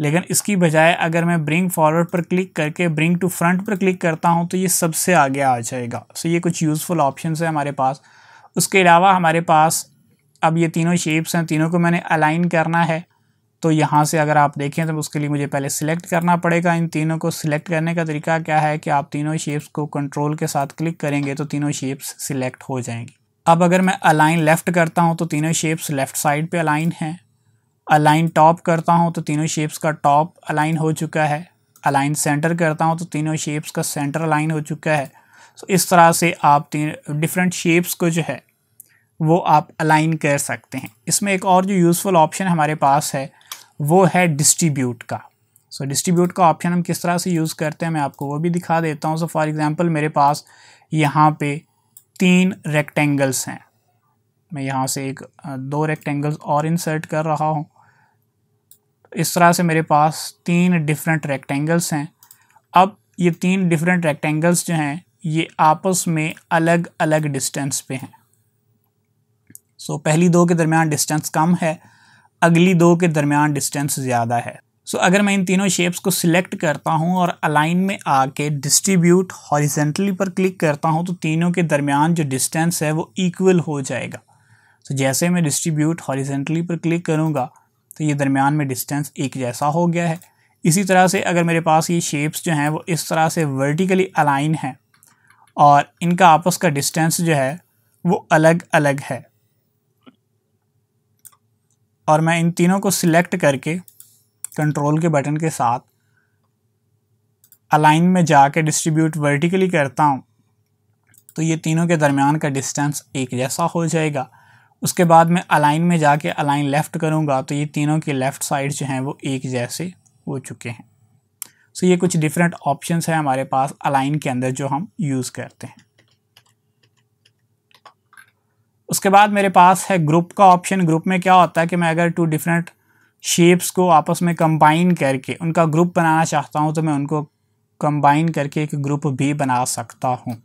लेकिन इसकी बजाय अगर मैं ब्रिंग फॉरवर्ड पर क्लिक करके ब्रिंग टू फ्रंट पर क्लिक करता हूँ तो ये सबसे आगे आ जाएगा सो so ये कुछ यूज़फुल ऑप्शन है हमारे पास उसके अलावा हमारे पास अब ये तीनों शेप्स हैं तीनों को मैंने अलाइन करना है तो यहाँ से अगर आप देखें तो उसके लिए मुझे पहले सिलेक्ट करना पड़ेगा इन तीनों को सिलेक्ट करने का तरीका क्या है कि आप तीनों शेप्स को कंट्रोल के साथ क्लिक करेंगे तो तीनों शेप्स सिलेक्ट हो जाएंगी अब अगर मैं अलाइन लेफ़्ट करता हूँ तो तीनों शेप्स लेफ़्ट साइड पे अलाइन हैं अलाइन टॉप करता हूँ तो तीनों शेप्स का टॉप अलाइन हो चुका है अलाइन सेंटर करता हूँ तो तीनों शेप्स का सेंटर अलाइन हो चुका है तो इस तरह से आप तीन डिफरेंट शेप्स को जो है वो आप अलाइन कर सकते हैं इसमें एक और जो यूज़फुल ऑप्शन हमारे पास है वो है डिस्ट्रीब्यूट का सो so, डिस्ट्रीब्यूट का ऑप्शन हम किस तरह से यूज़ करते हैं मैं आपको वो भी दिखा देता हूँ सो फॉर एग्ज़ाम्पल मेरे पास यहाँ पे तीन रेक्टेंगल्स हैं मैं यहाँ से एक दो रेक्टेंगल्स और इंसर्ट कर रहा हूँ इस तरह से मेरे पास तीन डिफरेंट रेक्टेंगल्स हैं अब ये तीन डिफरेंट रेक्टेंगल्स जो हैं ये आपस में अलग अलग डिस्टेंस पे हैं सो so, पहली दो के दरमियान डिस्टेंस कम है अगली दो के दरमियान डिस्टेंस ज़्यादा है सो so, अगर मैं इन तीनों शेप्स को सिलेक्ट करता हूँ और अलाइन में आके डिस्ट्रीब्यूट हॉरिजेंटली पर क्लिक करता हूँ तो तीनों के दरमियान जो डिस्टेंस है वो इक्वल हो जाएगा तो so, जैसे मैं डिस्ट्रीब्यूट हॉरिजेंटली पर क्लिक करूँगा तो ये दरमियान में डिस्टेंस एक जैसा हो गया है इसी तरह से अगर मेरे पास ये शेप्स जो हैं वो इस तरह से वर्टिकली अलाइन हैं और इनका आपस का डिस्टेंस जो है वो अलग अलग है और मैं इन तीनों को सिलेक्ट करके कंट्रोल के बटन के साथ अलाइन में जाके डिस्ट्रीब्यूट वर्टिकली करता हूँ तो ये तीनों के दरमियान का डिस्टेंस एक जैसा हो जाएगा उसके बाद मैं अलाइन में जाके अलाइन लेफ़्ट करूँगा तो ये तीनों के लेफ़्ट साइड जो हैं वो एक जैसे हो चुके हैं सो so ये कुछ डिफरेंट ऑप्शंस हैं हमारे पास अलाइन के अंदर जो हम यूज़ करते हैं उसके बाद मेरे पास है ग्रुप का ऑप्शन ग्रुप में क्या होता है कि मैं अगर टू डिफरेंट शेप्स को आपस में कंबाइन करके उनका ग्रुप बनाना चाहता हूँ तो मैं उनको कंबाइन करके एक ग्रुप भी बना सकता हूँ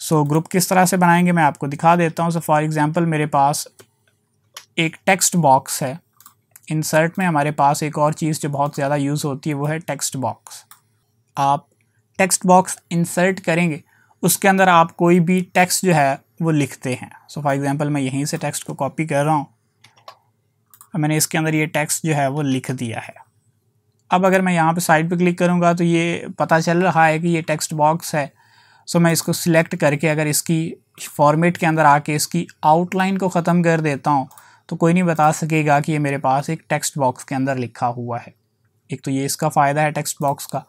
सो so, ग्रुप किस तरह से बनाएंगे मैं आपको दिखा देता हूँ सो फॉर एग्ज़ाम्पल मेरे पास एक टेक्स्ट बॉक्स है इंसर्ट में हमारे पास एक और चीज़ जो बहुत ज़्यादा यूज़ होती है वो है टेक्स्ट बॉक्स आप टेक्स्ट बॉक्स इंसर्ट करेंगे उसके अंदर आप कोई भी टेक्स्ट जो है वो लिखते हैं सो फॉर एग्ज़ाम्पल मैं यहीं से टेक्स्ट को कॉपी कर रहा हूँ और मैंने इसके अंदर ये टेक्स्ट जो है वो लिख दिया है अब अगर मैं यहाँ पे साइड पे क्लिक करूँगा तो ये पता चल रहा है कि ये टेक्स्ट बॉक्स है सो मैं इसको सिलेक्ट करके अगर इसकी फॉर्मेट के अंदर आके इसकी आउटलाइन को ख़त्म कर देता हूँ तो कोई नहीं बता सकेगा कि ये मेरे पास एक टेक्स्ट बॉक्स के अंदर लिखा हुआ है एक तो ये इसका फ़ायदा है टेक्स्ट बॉक्स का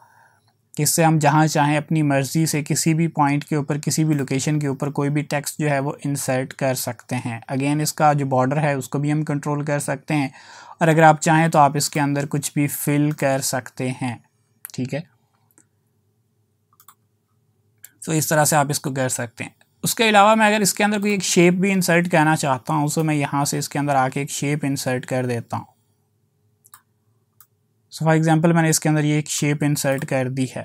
इससे हम जहाँ चाहें अपनी मर्ज़ी से किसी भी पॉइंट के ऊपर किसी भी लोकेशन के ऊपर कोई भी टेक्स्ट जो है वो इंसर्ट कर सकते हैं अगेन इसका जो बॉर्डर है उसको भी हम कंट्रोल कर सकते हैं और अगर आप चाहें तो आप इसके अंदर कुछ भी फिल कर सकते हैं ठीक है तो इस तरह से आप इसको कर सकते हैं उसके अलावा मैं अगर इसके अंदर कोई एक शेप भी इंसर्ट करना चाहता हूँ तो मैं यहाँ से इसके अंदर आके एक शेप इंसर्ट कर देता हूँ सो फॉर एग्जांपल मैंने इसके अंदर ये एक शेप इंसर्ट कर दी है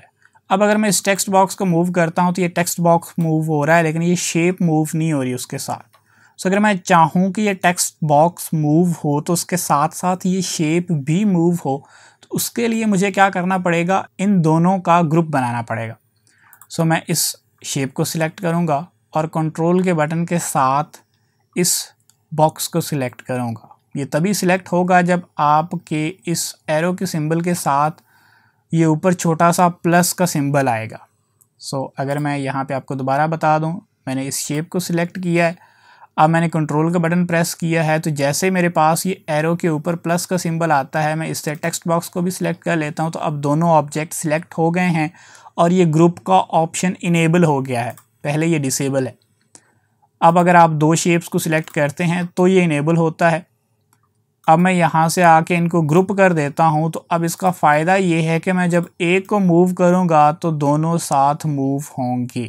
अब अगर मैं इस टेक्स्ट बॉक्स को मूव करता हूँ तो ये टेक्स्ट बॉक्स मूव हो रहा है लेकिन ये शेप मूव नहीं हो रही उसके साथ सो so, अगर मैं चाहूँ कि ये टेक्स्ट बॉक्स मूव हो तो उसके साथ साथ ये शेप भी मूव हो तो उसके लिए मुझे क्या करना पड़ेगा इन दोनों का ग्रुप बनाना पड़ेगा सो so, मैं इस शेप को सिलेक्ट करूँगा और कंट्रोल के बटन के साथ इस बॉक्स को सिलेक्ट करूँगा ये तभी सिलेक्ट होगा जब आपके इस एरो के सिंबल के साथ ये ऊपर छोटा सा प्लस का सिंबल आएगा सो so, अगर मैं यहाँ पे आपको दोबारा बता दूँ मैंने इस शेप को सिलेक्ट किया है अब मैंने कंट्रोल का बटन प्रेस किया है तो जैसे मेरे पास ये एरो के ऊपर प्लस का सिंबल आता है मैं इससे टेक्स्ट बॉक्स को भी सिलेक्ट कर लेता हूँ तो अब दोनों ऑब्जेक्ट सिलेक्ट हो गए हैं और ये ग्रुप का ऑप्शन इनेबल हो गया है पहले ये डिसेबल है अब अगर आप दो शेप्स को सिलेक्ट करते हैं तो ये इनेबल होता है अब मैं यहाँ से आके इनको ग्रुप कर देता हूँ तो अब इसका फ़ायदा ये है कि मैं जब एक को मूव करूँगा तो दोनों साथ मूव होंगे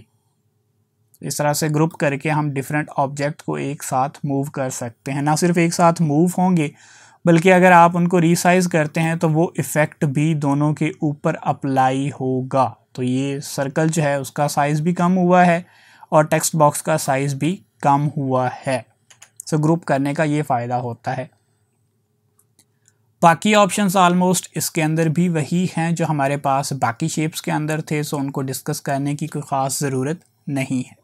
इस तरह से ग्रुप करके हम डिफरेंट ऑब्जेक्ट को एक साथ मूव कर सकते हैं ना सिर्फ एक साथ मूव होंगे बल्कि अगर आप उनको रिसाइज करते हैं तो वो इफ़ेक्ट भी दोनों के ऊपर अप्लाई होगा तो ये सर्कल जो है उसका साइज़ भी कम हुआ है और टेक्स्ट बॉक्स का साइज़ भी कम हुआ है सो so, ग्रुप करने का ये फ़ायदा होता है बाकी ऑप्शंस ऑलमोस्ट इसके अंदर भी वही हैं जो हमारे पास बाकी शेप्स के अंदर थे सो उनको डिस्कस करने की कोई ख़ास ज़रूरत नहीं है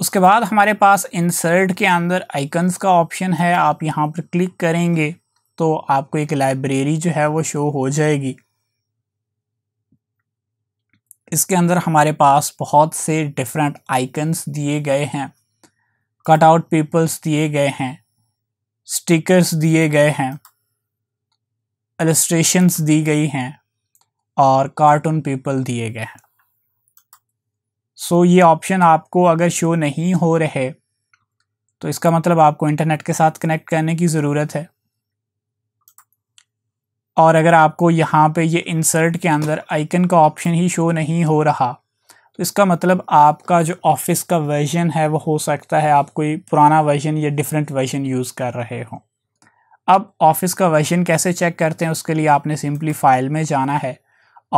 उसके बाद हमारे पास इंसर्ट के अंदर आइकन्स का ऑप्शन है आप यहाँ पर क्लिक करेंगे तो आपको एक लाइब्रेरी जो है वो शो हो जाएगी इसके अंदर हमारे पास बहुत से डिफरेंट आइकन्स दिए गए हैं कटआउट पीपल्स दिए गए हैं स्टिकर्स दिए गए हैं एलस्ट्रेशंस दी गई हैं और कार्टून पीपल दिए गए हैं सो so, ये ऑप्शन आपको अगर शो नहीं हो रहे तो इसका मतलब आपको इंटरनेट के साथ कनेक्ट करने की ज़रूरत है और अगर आपको यहाँ पे ये इंसर्ट के अंदर आइकन का ऑप्शन ही शो नहीं हो रहा तो इसका मतलब आपका जो ऑफिस का वर्जन है वो हो सकता है आप कोई पुराना वर्जन या डिफरेंट वर्जन यूज़ कर रहे हों अब ऑफिस का वर्जन कैसे चेक करते हैं उसके लिए आपने सिंपली फाइल में जाना है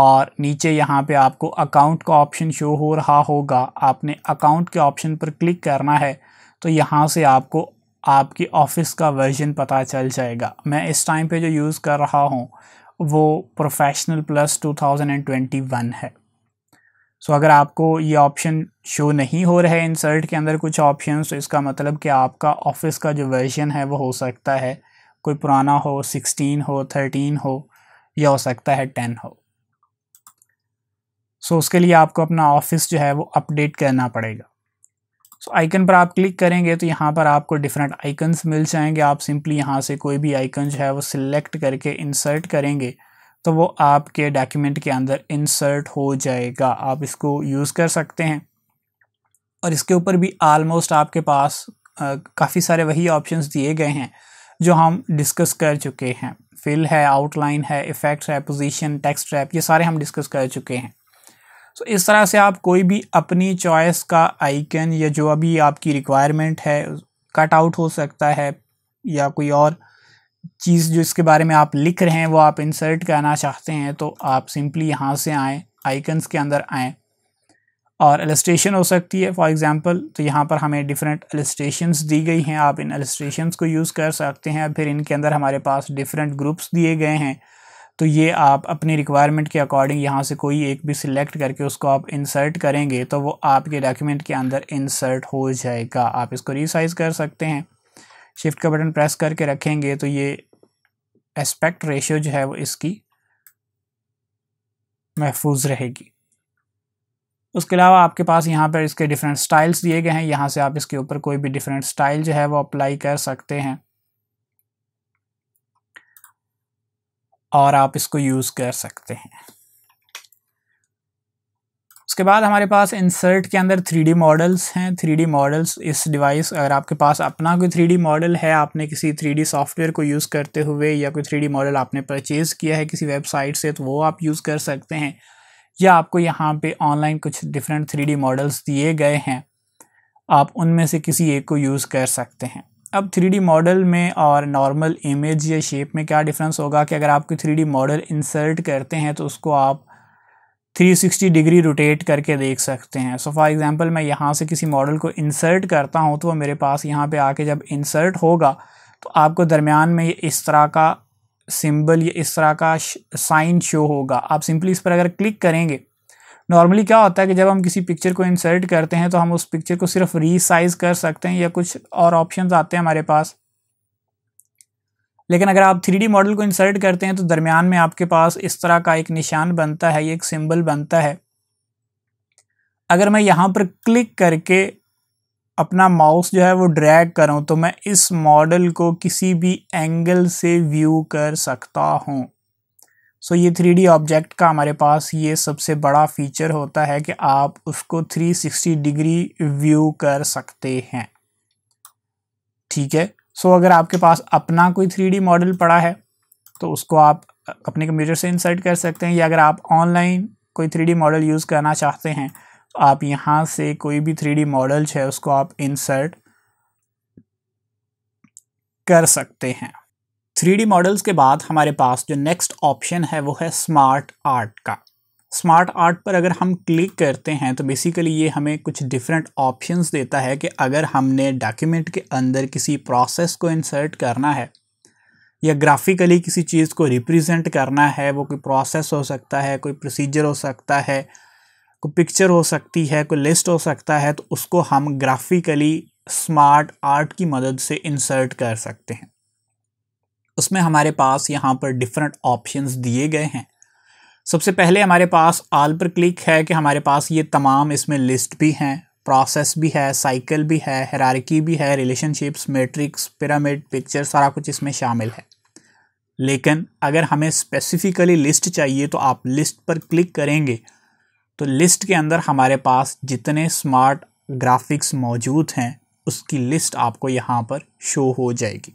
और नीचे यहाँ पे आपको अकाउंट का ऑप्शन शो हो रहा होगा आपने अकाउंट के ऑप्शन पर क्लिक करना है तो यहाँ से आपको आपकी ऑफिस का वर्जन पता चल जाएगा मैं इस टाइम पे जो यूज़ कर रहा हूँ वो प्रोफेशनल प्लस 2021 है सो so, अगर आपको ये ऑप्शन शो नहीं हो रहा है इंसर्ट के अंदर कुछ ऑप्शन तो इसका मतलब कि आपका ऑफिस का जो वर्जन है वो हो सकता है कोई पुराना हो सिक्सटीन हो थर्टीन हो या हो सकता है टेन हो सो so, उसके लिए आपको अपना ऑफिस जो है वो अपडेट करना पड़ेगा सो so, आइकन पर आप क्लिक करेंगे तो यहाँ पर आपको डिफरेंट आइकन्स मिल जाएंगे आप सिंपली यहाँ से कोई भी आइकन जो है वो सिलेक्ट करके इंसर्ट करेंगे तो वो आपके डॉक्यूमेंट के अंदर इंसर्ट हो जाएगा आप इसको यूज़ कर सकते हैं और इसके ऊपर भी आलमोस्ट आपके पास काफ़ी सारे वही ऑप्शंस दिए गए हैं जो हम डिस्कस कर चुके हैं फिल है आउटलाइन है इफ़ेक्ट्स है पोजीशन टेक्स्ट रैप ये सारे हम डिस्कस कर चुके हैं सो so, इस तरह से आप कोई भी अपनी चॉइस का आइकन या जो अभी आपकी रिक्वायरमेंट है कट आउट हो सकता है या कोई और चीज़ जो इसके बारे में आप लिख रहे हैं वो आप इंसर्ट करना चाहते हैं तो आप सिंपली यहाँ से आएँ आइकन्स के अंदर आएँ और एलिस्ट्रेशन हो सकती है फॉर एग्जांपल तो यहाँ पर हमें डिफरेंट एलिस्ट्रेशंस दी गई हैं आप इन एलिस्ट्रेशंस को यूज़ कर सकते हैं फिर इनके अंदर हमारे पास डिफरेंट ग्रुप्स दिए गए हैं तो ये आप अपनी रिक्वायरमेंट के अकॉर्डिंग यहाँ से कोई एक भी सिलेक्ट करके उसको आप इंसर्ट करेंगे तो वो आपके डॉक्यूमेंट के अंदर इंसर्ट हो जाएगा आप इसको रिसाइज़ कर सकते हैं शिफ्ट का बटन प्रेस करके रखेंगे तो ये एस्पेक्ट रेशियो जो है वो इसकी महफूज रहेगी उसके अलावा आपके पास यहाँ पर इसके डिफरेंट स्टाइल्स दिए गए हैं यहाँ से आप इसके ऊपर कोई भी डिफरेंट स्टाइल जो है वो अप्लाई कर सकते हैं और आप इसको यूज़ कर सकते हैं उसके बाद हमारे पास इंसर्ट के अंदर थ्री मॉडल्स हैं थ्री मॉडल्स इस डिवाइस अगर आपके पास अपना कोई थ्री मॉडल है आपने किसी थ्री सॉफ्टवेयर को यूज़ करते हुए या कोई थ्री मॉडल आपने परचेज़ किया है किसी वेबसाइट से तो वो आप यूज़ कर सकते हैं या आपको यहाँ पे ऑनलाइन कुछ डिफरेंट थ्री मॉडल्स दिए गए हैं आप उनमें से किसी एक को यूज़ कर सकते हैं अब थ्री मॉडल में और नॉर्मल इमेज या शेप में क्या डिफरेंस होगा कि अगर आप कोई थ्री मॉडल इंसर्ट करते हैं तो उसको आप 360 डिग्री रोटेट करके देख सकते हैं सो फॉर एग्ज़ाम्पल मैं यहाँ से किसी मॉडल को इंसर्ट करता हूँ तो वो मेरे पास यहाँ पे आके जब इंसर्ट होगा तो आपको दरमियान में ये इस तरह का सिंबल ये इस तरह का साइन शो होगा आप सिंपली इस पर अगर क्लिक करेंगे नॉर्मली क्या होता है कि जब हम किसी पिक्चर को इंसर्ट करते हैं तो हम उस पिक्चर को सिर्फ रीसाइज कर सकते हैं या कुछ और ऑप्शन आते हैं हमारे पास लेकिन अगर आप थ्री मॉडल को इंसर्ट करते हैं तो दरमियान में आपके पास इस तरह का एक निशान बनता है ये एक सिंबल बनता है अगर मैं यहाँ पर क्लिक करके अपना माउस जो है वो ड्रैग करूँ तो मैं इस मॉडल को किसी भी एंगल से व्यू कर सकता हूँ सो so, ये थ्री ऑब्जेक्ट का हमारे पास ये सबसे बड़ा फीचर होता है कि आप उसको 360 डिग्री व्यू कर सकते हैं ठीक है सो so, अगर आपके पास अपना कोई थ्री मॉडल पड़ा है तो उसको आप अपने कंप्यूटर से इंसर्ट कर सकते हैं या अगर आप ऑनलाइन कोई थ्री मॉडल यूज़ करना चाहते हैं आप यहाँ से कोई भी थ्री डी मॉडल्स है उसको आप इंसर्ट कर सकते हैं थ्री डी मॉडल्स के बाद हमारे पास जो नेक्स्ट ऑप्शन है वो है स्मार्ट आर्ट का स्मार्ट आर्ट पर अगर हम क्लिक करते हैं तो बेसिकली ये हमें कुछ डिफरेंट ऑप्शंस देता है कि अगर हमने डॉक्यूमेंट के अंदर किसी प्रोसेस को इंसर्ट करना है या ग्राफिकली किसी चीज़ को रिप्रेजेंट करना है वो कोई प्रोसेस हो सकता है कोई प्रोसीजर हो सकता है कोई पिक्चर हो सकती है कोई लिस्ट हो सकता है तो उसको हम ग्राफिकली स्मार्ट आर्ट की मदद से इंसर्ट कर सकते हैं उसमें हमारे पास यहाँ पर डिफरेंट ऑप्शंस दिए गए हैं सबसे पहले हमारे पास आल पर क्लिक है कि हमारे पास ये तमाम इसमें लिस्ट भी हैं प्रोसेस भी है साइकिल भी है हरारकी भी है रिलेशनशिप्स मैट्रिक्स पिरामिड पिक्चर सारा कुछ इसमें शामिल है लेकिन अगर हमें स्पेसिफ़िकली लिस्ट चाहिए तो आप लिस्ट पर क्लिक करेंगे तो लिस्ट के अंदर हमारे पास जितने स्मार्ट ग्राफिक्स मौजूद हैं उसकी लिस्ट आपको यहाँ पर शो हो जाएगी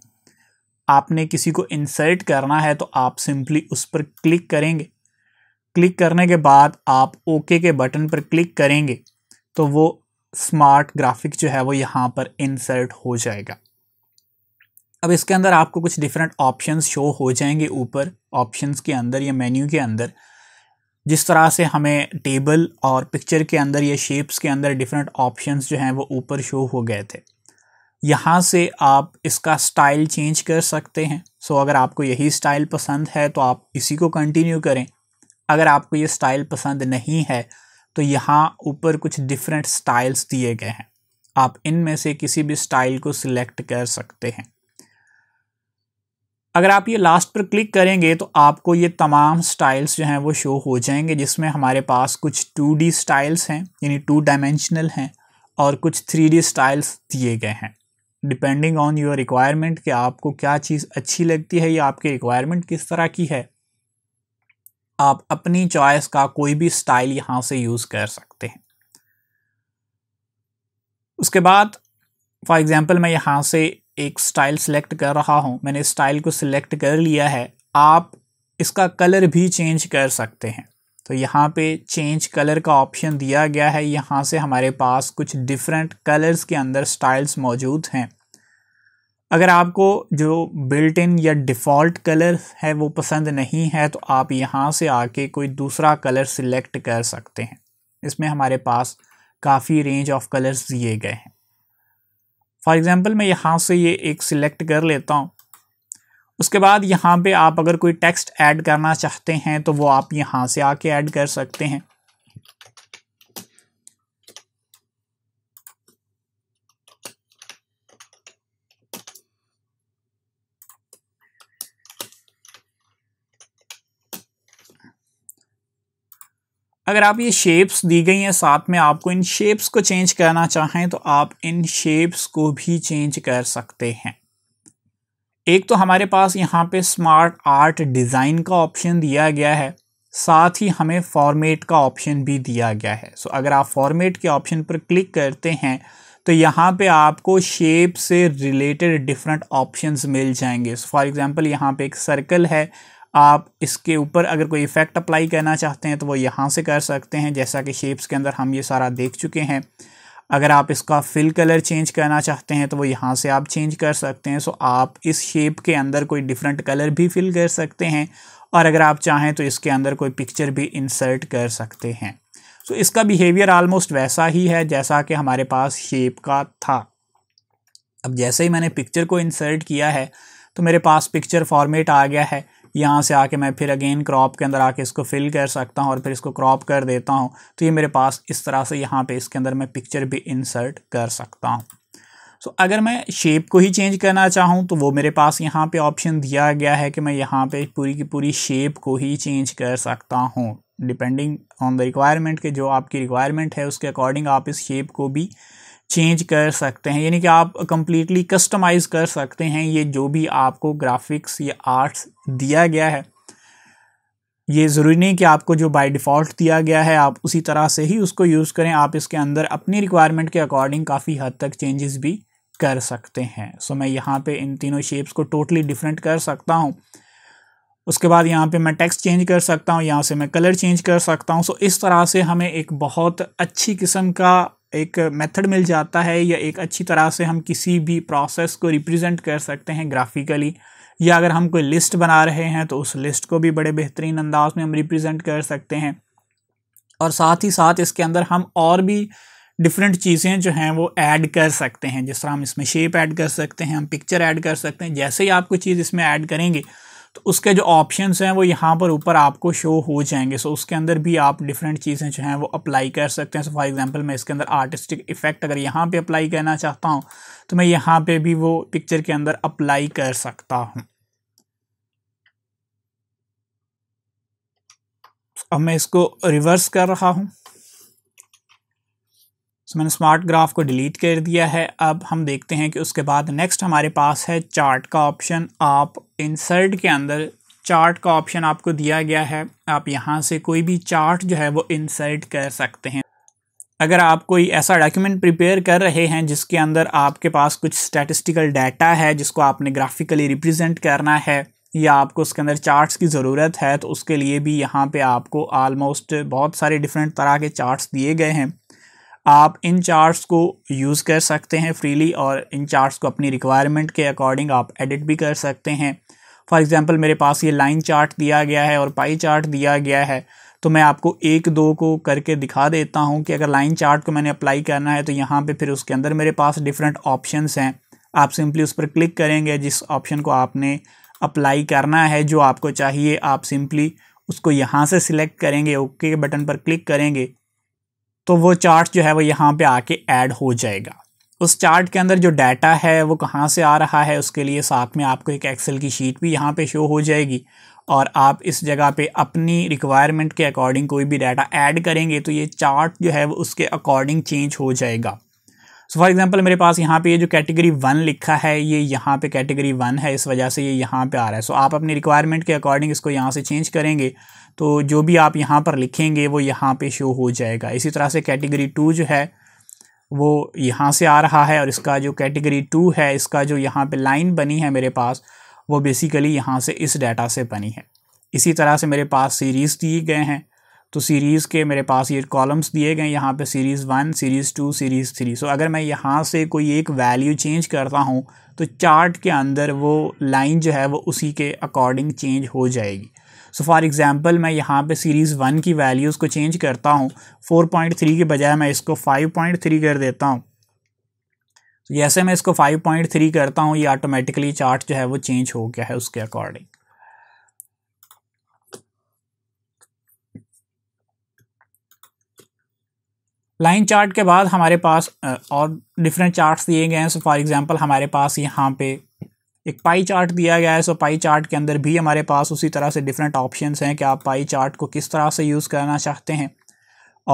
आपने किसी को इंसर्ट करना है तो आप सिंपली उस पर क्लिक करेंगे क्लिक करने के बाद आप ओके के बटन पर क्लिक करेंगे तो वो स्मार्ट ग्राफिक जो है वो यहाँ पर इंसर्ट हो जाएगा अब इसके अंदर आपको कुछ डिफरेंट ऑप्शंस शो हो जाएंगे ऊपर ऑप्शंस के अंदर या मेन्यू के अंदर जिस तरह से हमें टेबल और पिक्चर के अंदर या शेप्स के अंदर डिफरेंट ऑप्शंस जो हैं वो ऊपर शो हो गए थे यहाँ से आप इसका स्टाइल चेंज कर सकते हैं सो अगर आपको यही स्टाइल पसंद है तो आप इसी को कंटिन्यू करें अगर आपको ये स्टाइल पसंद नहीं है तो यहाँ ऊपर कुछ डिफरेंट स्टाइल्स दिए गए हैं आप इनमें से किसी भी स्टाइल को सिलेक्ट कर सकते हैं अगर आप ये लास्ट पर क्लिक करेंगे तो आपको ये तमाम स्टाइल्स जो हैं वो शो हो जाएंगे जिसमें हमारे पास कुछ टू स्टाइल्स हैं यानी टू डायमेंशनल हैं और कुछ थ्री स्टाइल्स दिए गए हैं डिपेंडिंग ऑन योर रिक्वायरमेंट कि आपको क्या चीज़ अच्छी लगती है या आपकी रिक्वायरमेंट किस तरह की है आप अपनी चॉइस का कोई भी स्टाइल यहाँ से यूज़ कर सकते हैं उसके बाद फॉर एग्ज़ाम्पल मैं यहाँ से एक स्टाइल सेलेक्ट कर रहा हूँ मैंने स्टाइल को सिलेक्ट कर लिया है आप इसका कलर भी चेंज कर सकते हैं तो यहाँ पे चेंज कलर का ऑप्शन दिया गया है यहाँ से हमारे पास कुछ डिफरेंट कलर्स के अंदर स्टाइल्स मौजूद हैं अगर आपको जो बिल्ट इन या डिफ़ॉल्ट कलर है वो पसंद नहीं है तो आप यहाँ से आके कोई दूसरा कलर सिलेक्ट कर सकते हैं इसमें हमारे पास काफ़ी रेंज ऑफ कलर्स दिए गए हैं फॉर एग्ज़ाम्पल मैं यहाँ से ये एक सिलेक्ट कर लेता हूँ उसके बाद यहाँ पे आप अगर कोई टेक्स्ट ऐड करना चाहते हैं तो वो आप यहाँ से आके ऐड कर सकते हैं अगर आप ये शेप्स दी गई हैं साथ में आपको इन शेप्स को चेंज करना चाहें तो आप इन शेप्स को भी चेंज कर सकते हैं एक तो हमारे पास यहाँ पे स्मार्ट आर्ट डिज़ाइन का ऑप्शन दिया गया है साथ ही हमें फॉर्मेट का ऑप्शन भी दिया गया है सो अगर आप फॉर्मेट के ऑप्शन पर क्लिक करते हैं तो यहाँ पे आपको शेप से रिलेटेड डिफरेंट ऑप्शंस मिल जाएंगे फॉर एग्जांपल यहाँ पे एक सर्कल है आप इसके ऊपर अगर कोई इफ़ेक्ट अप्लाई करना चाहते हैं तो वो यहाँ से कर सकते हैं जैसा कि शेप्स के अंदर हम ये सारा देख चुके हैं अगर आप इसका फिल कलर चेंज करना चाहते हैं तो वो यहाँ से आप चेंज कर सकते हैं सो आप इस शेप के अंदर कोई डिफरेंट कलर भी फिल कर सकते हैं और अगर आप चाहें तो इसके अंदर कोई पिक्चर भी इंसर्ट कर सकते हैं सो इसका बिहेवियर आलमोस्ट वैसा ही है जैसा कि हमारे पास शेप का था अब जैसे ही मैंने पिक्चर को इंसर्ट किया है तो मेरे पास पिक्चर फॉर्मेट आ गया है यहाँ से आके मैं फिर अगेन क्रॉप के अंदर आके इसको फिल कर सकता हूँ और फिर इसको क्रॉप कर देता हूँ तो ये मेरे पास इस तरह से यहाँ पे इसके अंदर मैं पिक्चर भी इंसर्ट कर सकता हूँ सो so, अगर मैं शेप को ही चेंज करना चाहूँ तो वो मेरे पास यहाँ पे ऑप्शन दिया गया है कि मैं यहाँ पे पूरी की पूरी शेप को ही चेंज कर सकता हूँ डिपेंडिंग ऑन द रिक्वायरमेंट के जो आपकी रिक्वायरमेंट है उसके अकॉर्डिंग आप इस शेप को भी चेंज कर सकते हैं यानी कि आप कम्प्लीटली कस्टमाइज कर सकते हैं ये जो भी आपको ग्राफिक्स या आर्ट्स दिया गया है ये ज़रूरी नहीं कि आपको जो बाय डिफ़ॉल्ट दिया गया है आप उसी तरह से ही उसको यूज़ करें आप इसके अंदर अपनी रिक्वायरमेंट के अकॉर्डिंग काफ़ी हद तक चेंजेस भी कर सकते हैं सो मैं यहाँ पे इन तीनों शेप्स को टोटली डिफरेंट कर सकता हूँ उसके बाद यहाँ पे मैं टेक्स्ट चेंज कर सकता हूँ यहाँ से मैं कलर चेंज कर सकता हूँ सो इस तरह से हमें एक बहुत अच्छी किस्म का एक मेथड मिल जाता है या एक अच्छी तरह से हम किसी भी प्रोसेस को रिप्रेजेंट कर सकते हैं ग्राफिकली या अगर हम कोई लिस्ट बना रहे हैं तो उस लिस्ट को भी बड़े बेहतरीन अंदाज में हम रिप्रेजेंट कर सकते हैं और साथ ही साथ इसके अंदर हम और भी डिफरेंट चीज़ें जो हैं वो ऐड कर सकते हैं जिस तरह हम इसमें शेप ऐड कर सकते हैं हम पिक्चर ऐड कर सकते हैं जैसे ही आप कोई चीज़ इसमें ऐड करेंगे तो उसके जो ऑप्शंस हैं वो यहाँ पर ऊपर आपको शो हो जाएंगे सो so, उसके अंदर भी आप डिफरेंट चीज़ें जो हैं वो अप्लाई कर सकते हैं सो फॉर एग्जांपल मैं इसके अंदर आर्टिस्टिक इफ़ेक्ट अगर यहाँ पे अप्लाई करना चाहता हूँ तो मैं यहाँ पे भी वो पिक्चर के अंदर अप्लाई कर सकता हूँ अब मैं इसको रिवर्स कर रहा हूँ सो मैंने स्मार्ट ग्राफ को डिलीट कर दिया है अब हम देखते हैं कि उसके बाद नेक्स्ट हमारे पास है चार्ट का ऑप्शन आप इंसर्ट के अंदर चार्ट का ऑप्शन आपको दिया गया है आप यहाँ से कोई भी चार्ट जो है वो इंसर्ट कर सकते हैं अगर आप कोई ऐसा डॉक्यूमेंट प्रिपेयर कर रहे हैं जिसके अंदर आपके पास कुछ स्टैटिस्टिकल डाटा है जिसको आपने ग्राफिकली रिप्रेजेंट करना है या आपको उसके अंदर चार्ट्स की ज़रूरत है तो उसके लिए भी यहाँ पे आपको आलमोस्ट बहुत सारे डिफरेंट तरह के चार्ट्स दिए गए हैं आप इन चार्ट्स को यूज़ कर सकते हैं फ्रीली और इन चार्ट्स को अपनी रिक्वायरमेंट के अकॉर्डिंग आप एडिट भी कर सकते हैं फॉर एग्ज़ाम्पल मेरे पास ये लाइन चार्ट दिया गया है और पाई चार्ट दिया गया है तो मैं आपको एक दो को करके दिखा देता हूँ कि अगर लाइन चार्ट को मैंने अप्लाई करना है तो यहाँ पर फिर उसके अंदर मेरे पास डिफरेंट ऑप्शन हैं आप सिंपली उस पर क्लिक करेंगे जिस ऑप्शन को आपने अप्लाई करना है जो आपको चाहिए आप सिंपली उसको यहाँ से सिलेक्ट करेंगे ओके बटन पर क्लिक करेंगे तो वो चार्ट जो है वो यहाँ पे आके ऐड हो जाएगा उस चार्ट के अंदर जो डाटा है वो कहाँ से आ रहा है उसके लिए साथ में आपको एक एक्सेल की शीट भी यहाँ पे शो हो जाएगी और आप इस जगह पे अपनी रिक्वायरमेंट के अकॉर्डिंग कोई भी डाटा ऐड करेंगे तो ये चार्ट जो है वो उसके अकॉर्डिंग चेंज हो जाएगा सो फॉर एग्जांपल मेरे पास यहाँ पे ये जो कैटेगरी वन लिखा है ये यहाँ पे कैटेगरी वन है इस वजह से ये यहाँ पे आ रहा है सो so, आप अपनी रिक्वायरमेंट के अकॉर्डिंग इसको यहाँ से चेंज करेंगे तो जो भी आप यहाँ पर लिखेंगे वो यहाँ पे शो हो जाएगा इसी तरह से कैटेगरी टू जो है वो यहाँ से आ रहा है और इसका जो कैटेगरी टू है इसका जो यहाँ पर लाइन बनी है मेरे पास वो बेसिकली यहाँ से इस डाटा से बनी है इसी तरह से मेरे पास सीरीज़ दिए गए हैं तो सीरीज़ के मेरे पास ये कॉलम्स दिए गए यहाँ पे series one series two series three so अगर मैं यहाँ से कोई एक वैल्यू चेंज करता हूँ तो चार्ट के अंदर वो लाइन जो है वो उसी के अकॉर्डिंग चेंज हो जाएगी सो फॉर एग्ज़ाम्पल मैं यहाँ पे सीरीज़ वन की वैल्यूज़ को चेंज करता हूँ फोर पॉइंट थ्री के बजाय मैं इसको फाइव पॉइंट थ्री कर देता हूँ तो जैसे मैं इसको फाइव पॉइंट थ्री करता हूँ ये ऑटोमेटिकली चार्ट जो है वो चेंज हो गया है उसके अकॉर्डिंग लाइन चार्ट के बाद हमारे पास और डिफरेंट चार्ट्स दिए गए हैं सो फॉर एग्जांपल हमारे पास यहाँ पे एक पाई चार्ट दिया गया है सो पाई चार्ट के अंदर भी हमारे पास उसी तरह से डिफरेंट ऑप्शन हैं कि आप पाई चार्ट को किस तरह से यूज़ करना चाहते हैं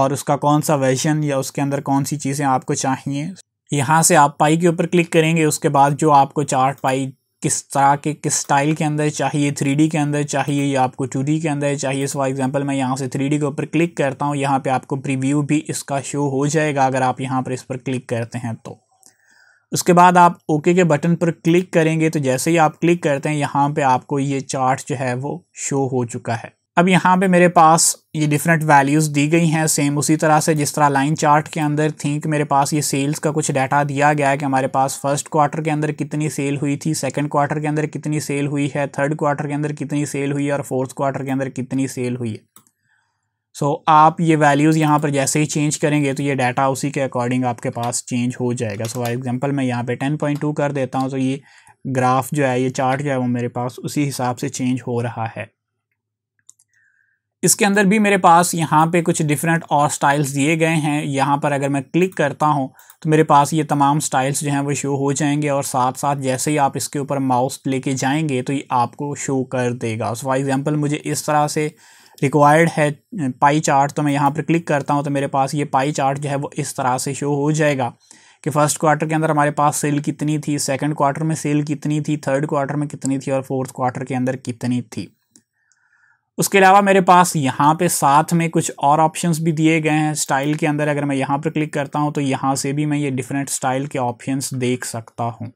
और उसका कौन सा वर्जन या उसके अंदर कौन सी चीज़ें आपको चाहिए यहाँ से आप पाई के ऊपर क्लिक करेंगे उसके बाद जो आपको चार्ट पाई किस तरह के किस स्टाइल के अंदर चाहिए थ्री के अंदर चाहिए या आपको टू के अंदर चाहिए फॉर एग्जांपल मैं यहाँ से थ्री के ऊपर क्लिक करता हूँ यहाँ पे आपको प्रीव्यू भी इसका शो हो जाएगा अगर आप यहाँ पर इस पर क्लिक करते हैं तो उसके बाद आप ओके के बटन पर क्लिक करेंगे तो जैसे ही आप क्लिक करते हैं यहाँ पे आपको ये चार्ट जो है वो शो हो चुका है अब यहाँ पे मेरे पास ये डिफरेंट वैल्यूज़ दी गई हैं सेम उसी तरह से जिस तरह लाइन चार्ट के अंदर थी कि मेरे पास ये सेल्स का कुछ डाटा दिया गया है कि हमारे पास फर्स्ट क्वार्टर के अंदर कितनी सेल हुई थी सेकंड क्वार्टर के अंदर कितनी सेल हुई है थर्ड क्वार्टर के अंदर कितनी सेल हुई है और फोर्थ क्वार्टर के अंदर कितनी सेल हुई है सो so, आप ये वैल्यूज़ यहाँ पर जैसे ही चेंज करेंगे तो ये डाटा उसी के अकॉर्डिंग आपके पास चेंज हो जाएगा सो फॉर एग्जाम्पल मैं यहाँ पॉइंट टू कर देता हूँ तो ये ग्राफ जो है ये चार्ट जो है वो मेरे पास उसी हिसाब से चेंज हो रहा है इसके अंदर भी मेरे पास यहाँ पे कुछ डिफरेंट और स्टाइल्स दिए गए हैं यहाँ पर अगर मैं क्लिक करता हूँ तो मेरे पास ये तमाम स्टाइल्स जो हैं वो शो हो जाएंगे और साथ साथ जैसे ही आप इसके ऊपर माउस लेके जाएंगे तो ये आपको शो कर देगा सो फॉर एग्ज़ाम्पल मुझे इस तरह से रिक्वायर्ड है पाई चार्ट तो मैं यहाँ पर क्लिक करता हूँ तो मेरे पास ये पाई चार्ट जो है वो इस तरह से शो हो जाएगा कि फर्स्ट क्वार्टर के अंदर हमारे पास सेल कितनी थी सेकेंड क्वार्टर में सेल कितनी थी थर्ड क्वार्टर में कितनी थी और फोर्थ क्वार्टर के अंदर कितनी थी उसके अलावा मेरे पास यहाँ पे साथ में कुछ और ऑप्शंस भी दिए गए हैं स्टाइल के अंदर अगर मैं यहाँ पर क्लिक करता हूँ तो यहाँ से भी मैं ये डिफरेंट स्टाइल के ऑप्शंस देख सकता हूँ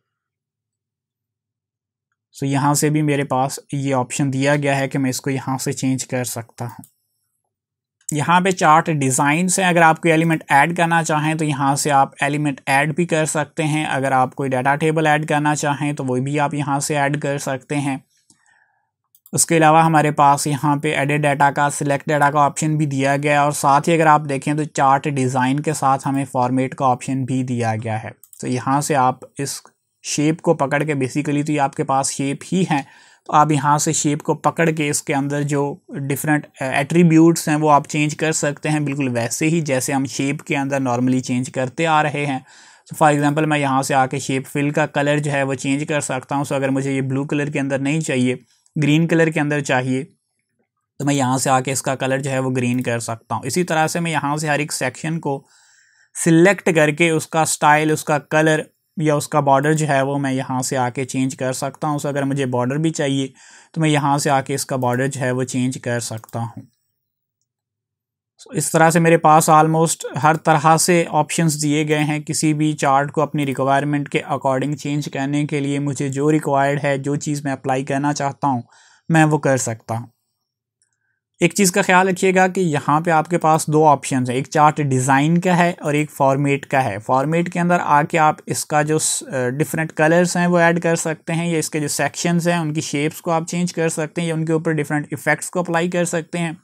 सो so, यहाँ से भी मेरे पास ये ऑप्शन दिया गया है कि मैं इसको यहाँ से चेंज कर सकता हूँ यहाँ पे चार्ट डिज़ाइन से अगर आप कोई एलिमेंट ऐड करना चाहें तो यहाँ से आप एलिमेंट ऐड भी कर सकते हैं अगर आप कोई डाटा टेबल ऐड करना चाहें तो वो भी आप यहाँ से ऐड कर सकते हैं उसके अलावा हमारे पास यहाँ पे एडिट डाटा का सिलेक्ट डाटा का ऑप्शन भी दिया गया है और साथ ही अगर आप देखें तो चार्ट डिज़ाइन के साथ हमें फॉर्मेट का ऑप्शन भी दिया गया है तो यहाँ से आप इस शेप को पकड़ के बेसिकली तो ये आपके पास शेप ही हैं तो आप यहाँ से शेप को पकड़ के इसके अंदर जो डिफरेंट एट्रीब्यूट्स हैं वो आप चेंज कर सकते हैं बिल्कुल वैसे ही जैसे हम शेप के अंदर नॉर्मली चेंज करते आ रहे हैं तो फॉर एग्ज़ाम्पल मैं यहाँ से आके शेप फिल का कलर जो है वो चेंज कर सकता हूँ सो अगर मुझे ये ब्लू कलर के अंदर नहीं चाहिए ग्रीन कलर के अंदर चाहिए तो मैं यहाँ से आके इसका कलर जो है वो ग्रीन कर सकता हूँ इसी तरह से मैं यहाँ से हर एक सेक्शन को सिलेक्ट करके उसका स्टाइल उसका कलर या उसका बॉर्डर जो है वो मैं यहाँ से आके चेंज कर सकता हूँ सो अगर मुझे बॉर्डर भी चाहिए तो मैं यहाँ से आके इसका बॉर्डर जो है वो चेंज कर सकता हूँ इस तरह से मेरे पास आलमोस्ट हर तरह से ऑप्शंस दिए गए हैं किसी भी चार्ट को अपनी रिक्वायरमेंट के अकॉर्डिंग चेंज करने के लिए मुझे जो रिक्वायर्ड है जो चीज़ मैं अप्लाई करना चाहता हूँ मैं वो कर सकता हूँ एक चीज़ का ख्याल रखिएगा कि यहाँ पे आपके पास दो ऑप्शन है एक चार्ट डिज़ाइन का है और एक फॉर्मेट का है फॉर्मेट के अंदर आके आप इसका जो डिफरेंट कलर्स हैं वो ऐड कर सकते हैं या इसके जो सेक्शंस हैं उनकी शेप्स को आप चेंज कर सकते हैं या उनके ऊपर डिफरेंट इफ़ेक्ट्स को अप्लाई कर सकते हैं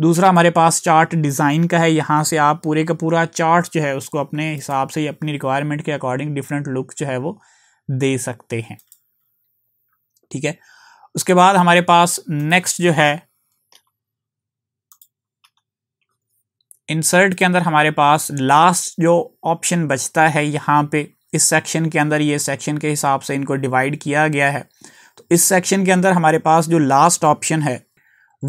दूसरा हमारे पास चार्ट डिज़ाइन का है यहाँ से आप पूरे का पूरा चार्ट जो है उसको अपने हिसाब से अपनी रिक्वायरमेंट के अकॉर्डिंग डिफरेंट लुक जो है वो दे सकते हैं ठीक है उसके बाद हमारे पास नेक्स्ट जो है इंसर्ट के अंदर हमारे पास लास्ट जो ऑप्शन बचता है यहाँ पे इस सेक्शन के अंदर ये सेक्शन के हिसाब से इनको डिवाइड किया गया है तो इस सेक्शन के अंदर हमारे पास जो लास्ट ऑप्शन है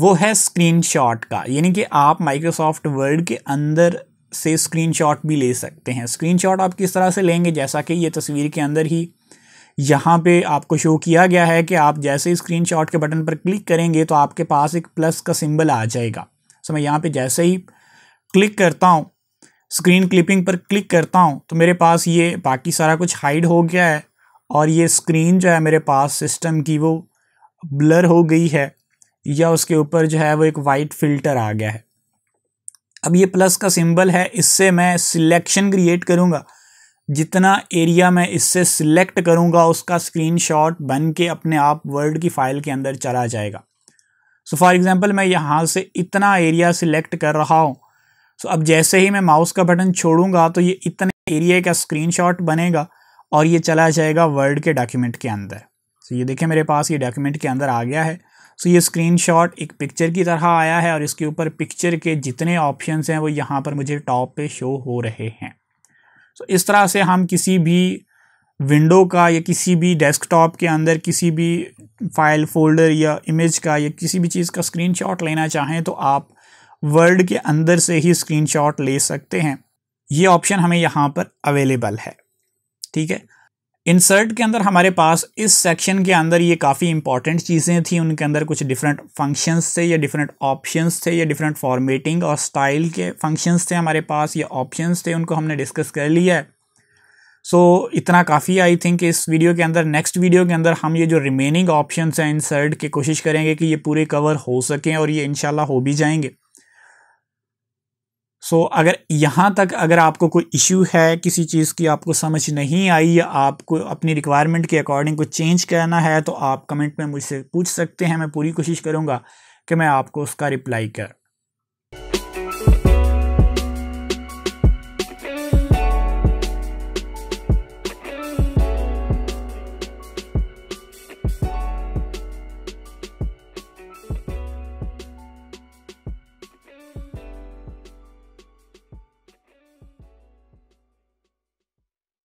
वो है स्क्रीनशॉट का यानी कि आप माइक्रोसॉफ्ट वर्ड के अंदर से स्क्रीनशॉट भी ले सकते हैं स्क्रीनशॉट आप किस तरह से लेंगे जैसा कि ये तस्वीर के अंदर ही यहाँ पे आपको शो किया गया है कि आप जैसे ही स्क्रीनशॉट के बटन पर क्लिक करेंगे तो आपके पास एक प्लस का सिंबल आ जाएगा सो मैं यहाँ पे जैसे ही क्लिक करता हूँ स्क्रीन क्लिपिंग पर क्लिक करता हूँ तो मेरे पास ये बाकी सारा कुछ हाइड हो गया है और ये स्क्रीन जो है मेरे पास सिस्टम की वो ब्लर हो गई है या उसके ऊपर जो है वो एक वाइट फिल्टर आ गया है अब ये प्लस का सिंबल है इससे मैं सिलेक्शन क्रिएट करूँगा जितना एरिया मैं इससे सिलेक्ट करूँगा उसका स्क्रीनशॉट बन के अपने आप वर्ड की फ़ाइल के अंदर चला जाएगा सो फॉर एग्ज़ाम्पल मैं यहाँ से इतना एरिया सिलेक्ट कर रहा हूँ सो so, अब जैसे ही मैं माउस का बटन छोड़ूंगा तो ये इतने एरिया का शॉट बनेगा और ये चला जाएगा वर्ड के डॉक्यूमेंट के अंदर सो so, ये देखें मेरे पास ये डॉक्यूमेंट के अंदर आ गया है सो ये स्क्रीनशॉट एक पिक्चर की तरह आया है और इसके ऊपर पिक्चर के जितने ऑप्शन हैं वो यहाँ पर मुझे टॉप पे शो हो रहे हैं सो so, इस तरह से हम किसी भी विंडो का या किसी भी डेस्कटॉप के अंदर किसी भी फाइल फोल्डर या इमेज का या किसी भी चीज़ का स्क्रीनशॉट लेना चाहें तो आप वर्ड के अंदर से ही स्क्रीनशॉट ले सकते हैं ये ऑप्शन हमें यहाँ पर अवेलेबल है ठीक है इंसर्ट के अंदर हमारे पास इस सेक्शन के अंदर ये काफ़ी इंपॉर्टेंट चीज़ें थी उनके अंदर कुछ डिफरेंट फंक्शंस थे या डिफरेंट ऑप्शंस थे या डिफरेंट फॉर्मेटिंग और स्टाइल के फंक्शंस थे हमारे पास या ऑप्शंस थे उनको हमने डिस्कस कर लिया है सो so, इतना काफ़ी आई थिंक इस वीडियो के अंदर नेक्स्ट वीडियो के अंदर हम ये जो रिमेनिंग ऑप्शन हैं इंसर्ट के कोशिश करेंगे कि ये पूरे कवर हो सकें और ये इनशाला हो भी जाएंगे सो so, अगर यहाँ तक अगर आपको कोई इश्यू है किसी चीज़ की आपको समझ नहीं आई या आपको अपनी रिक्वायरमेंट के अकॉर्डिंग कुछ चेंज करना है तो आप कमेंट में मुझसे पूछ सकते हैं मैं पूरी कोशिश करूँगा कि मैं आपको उसका रिप्लाई कर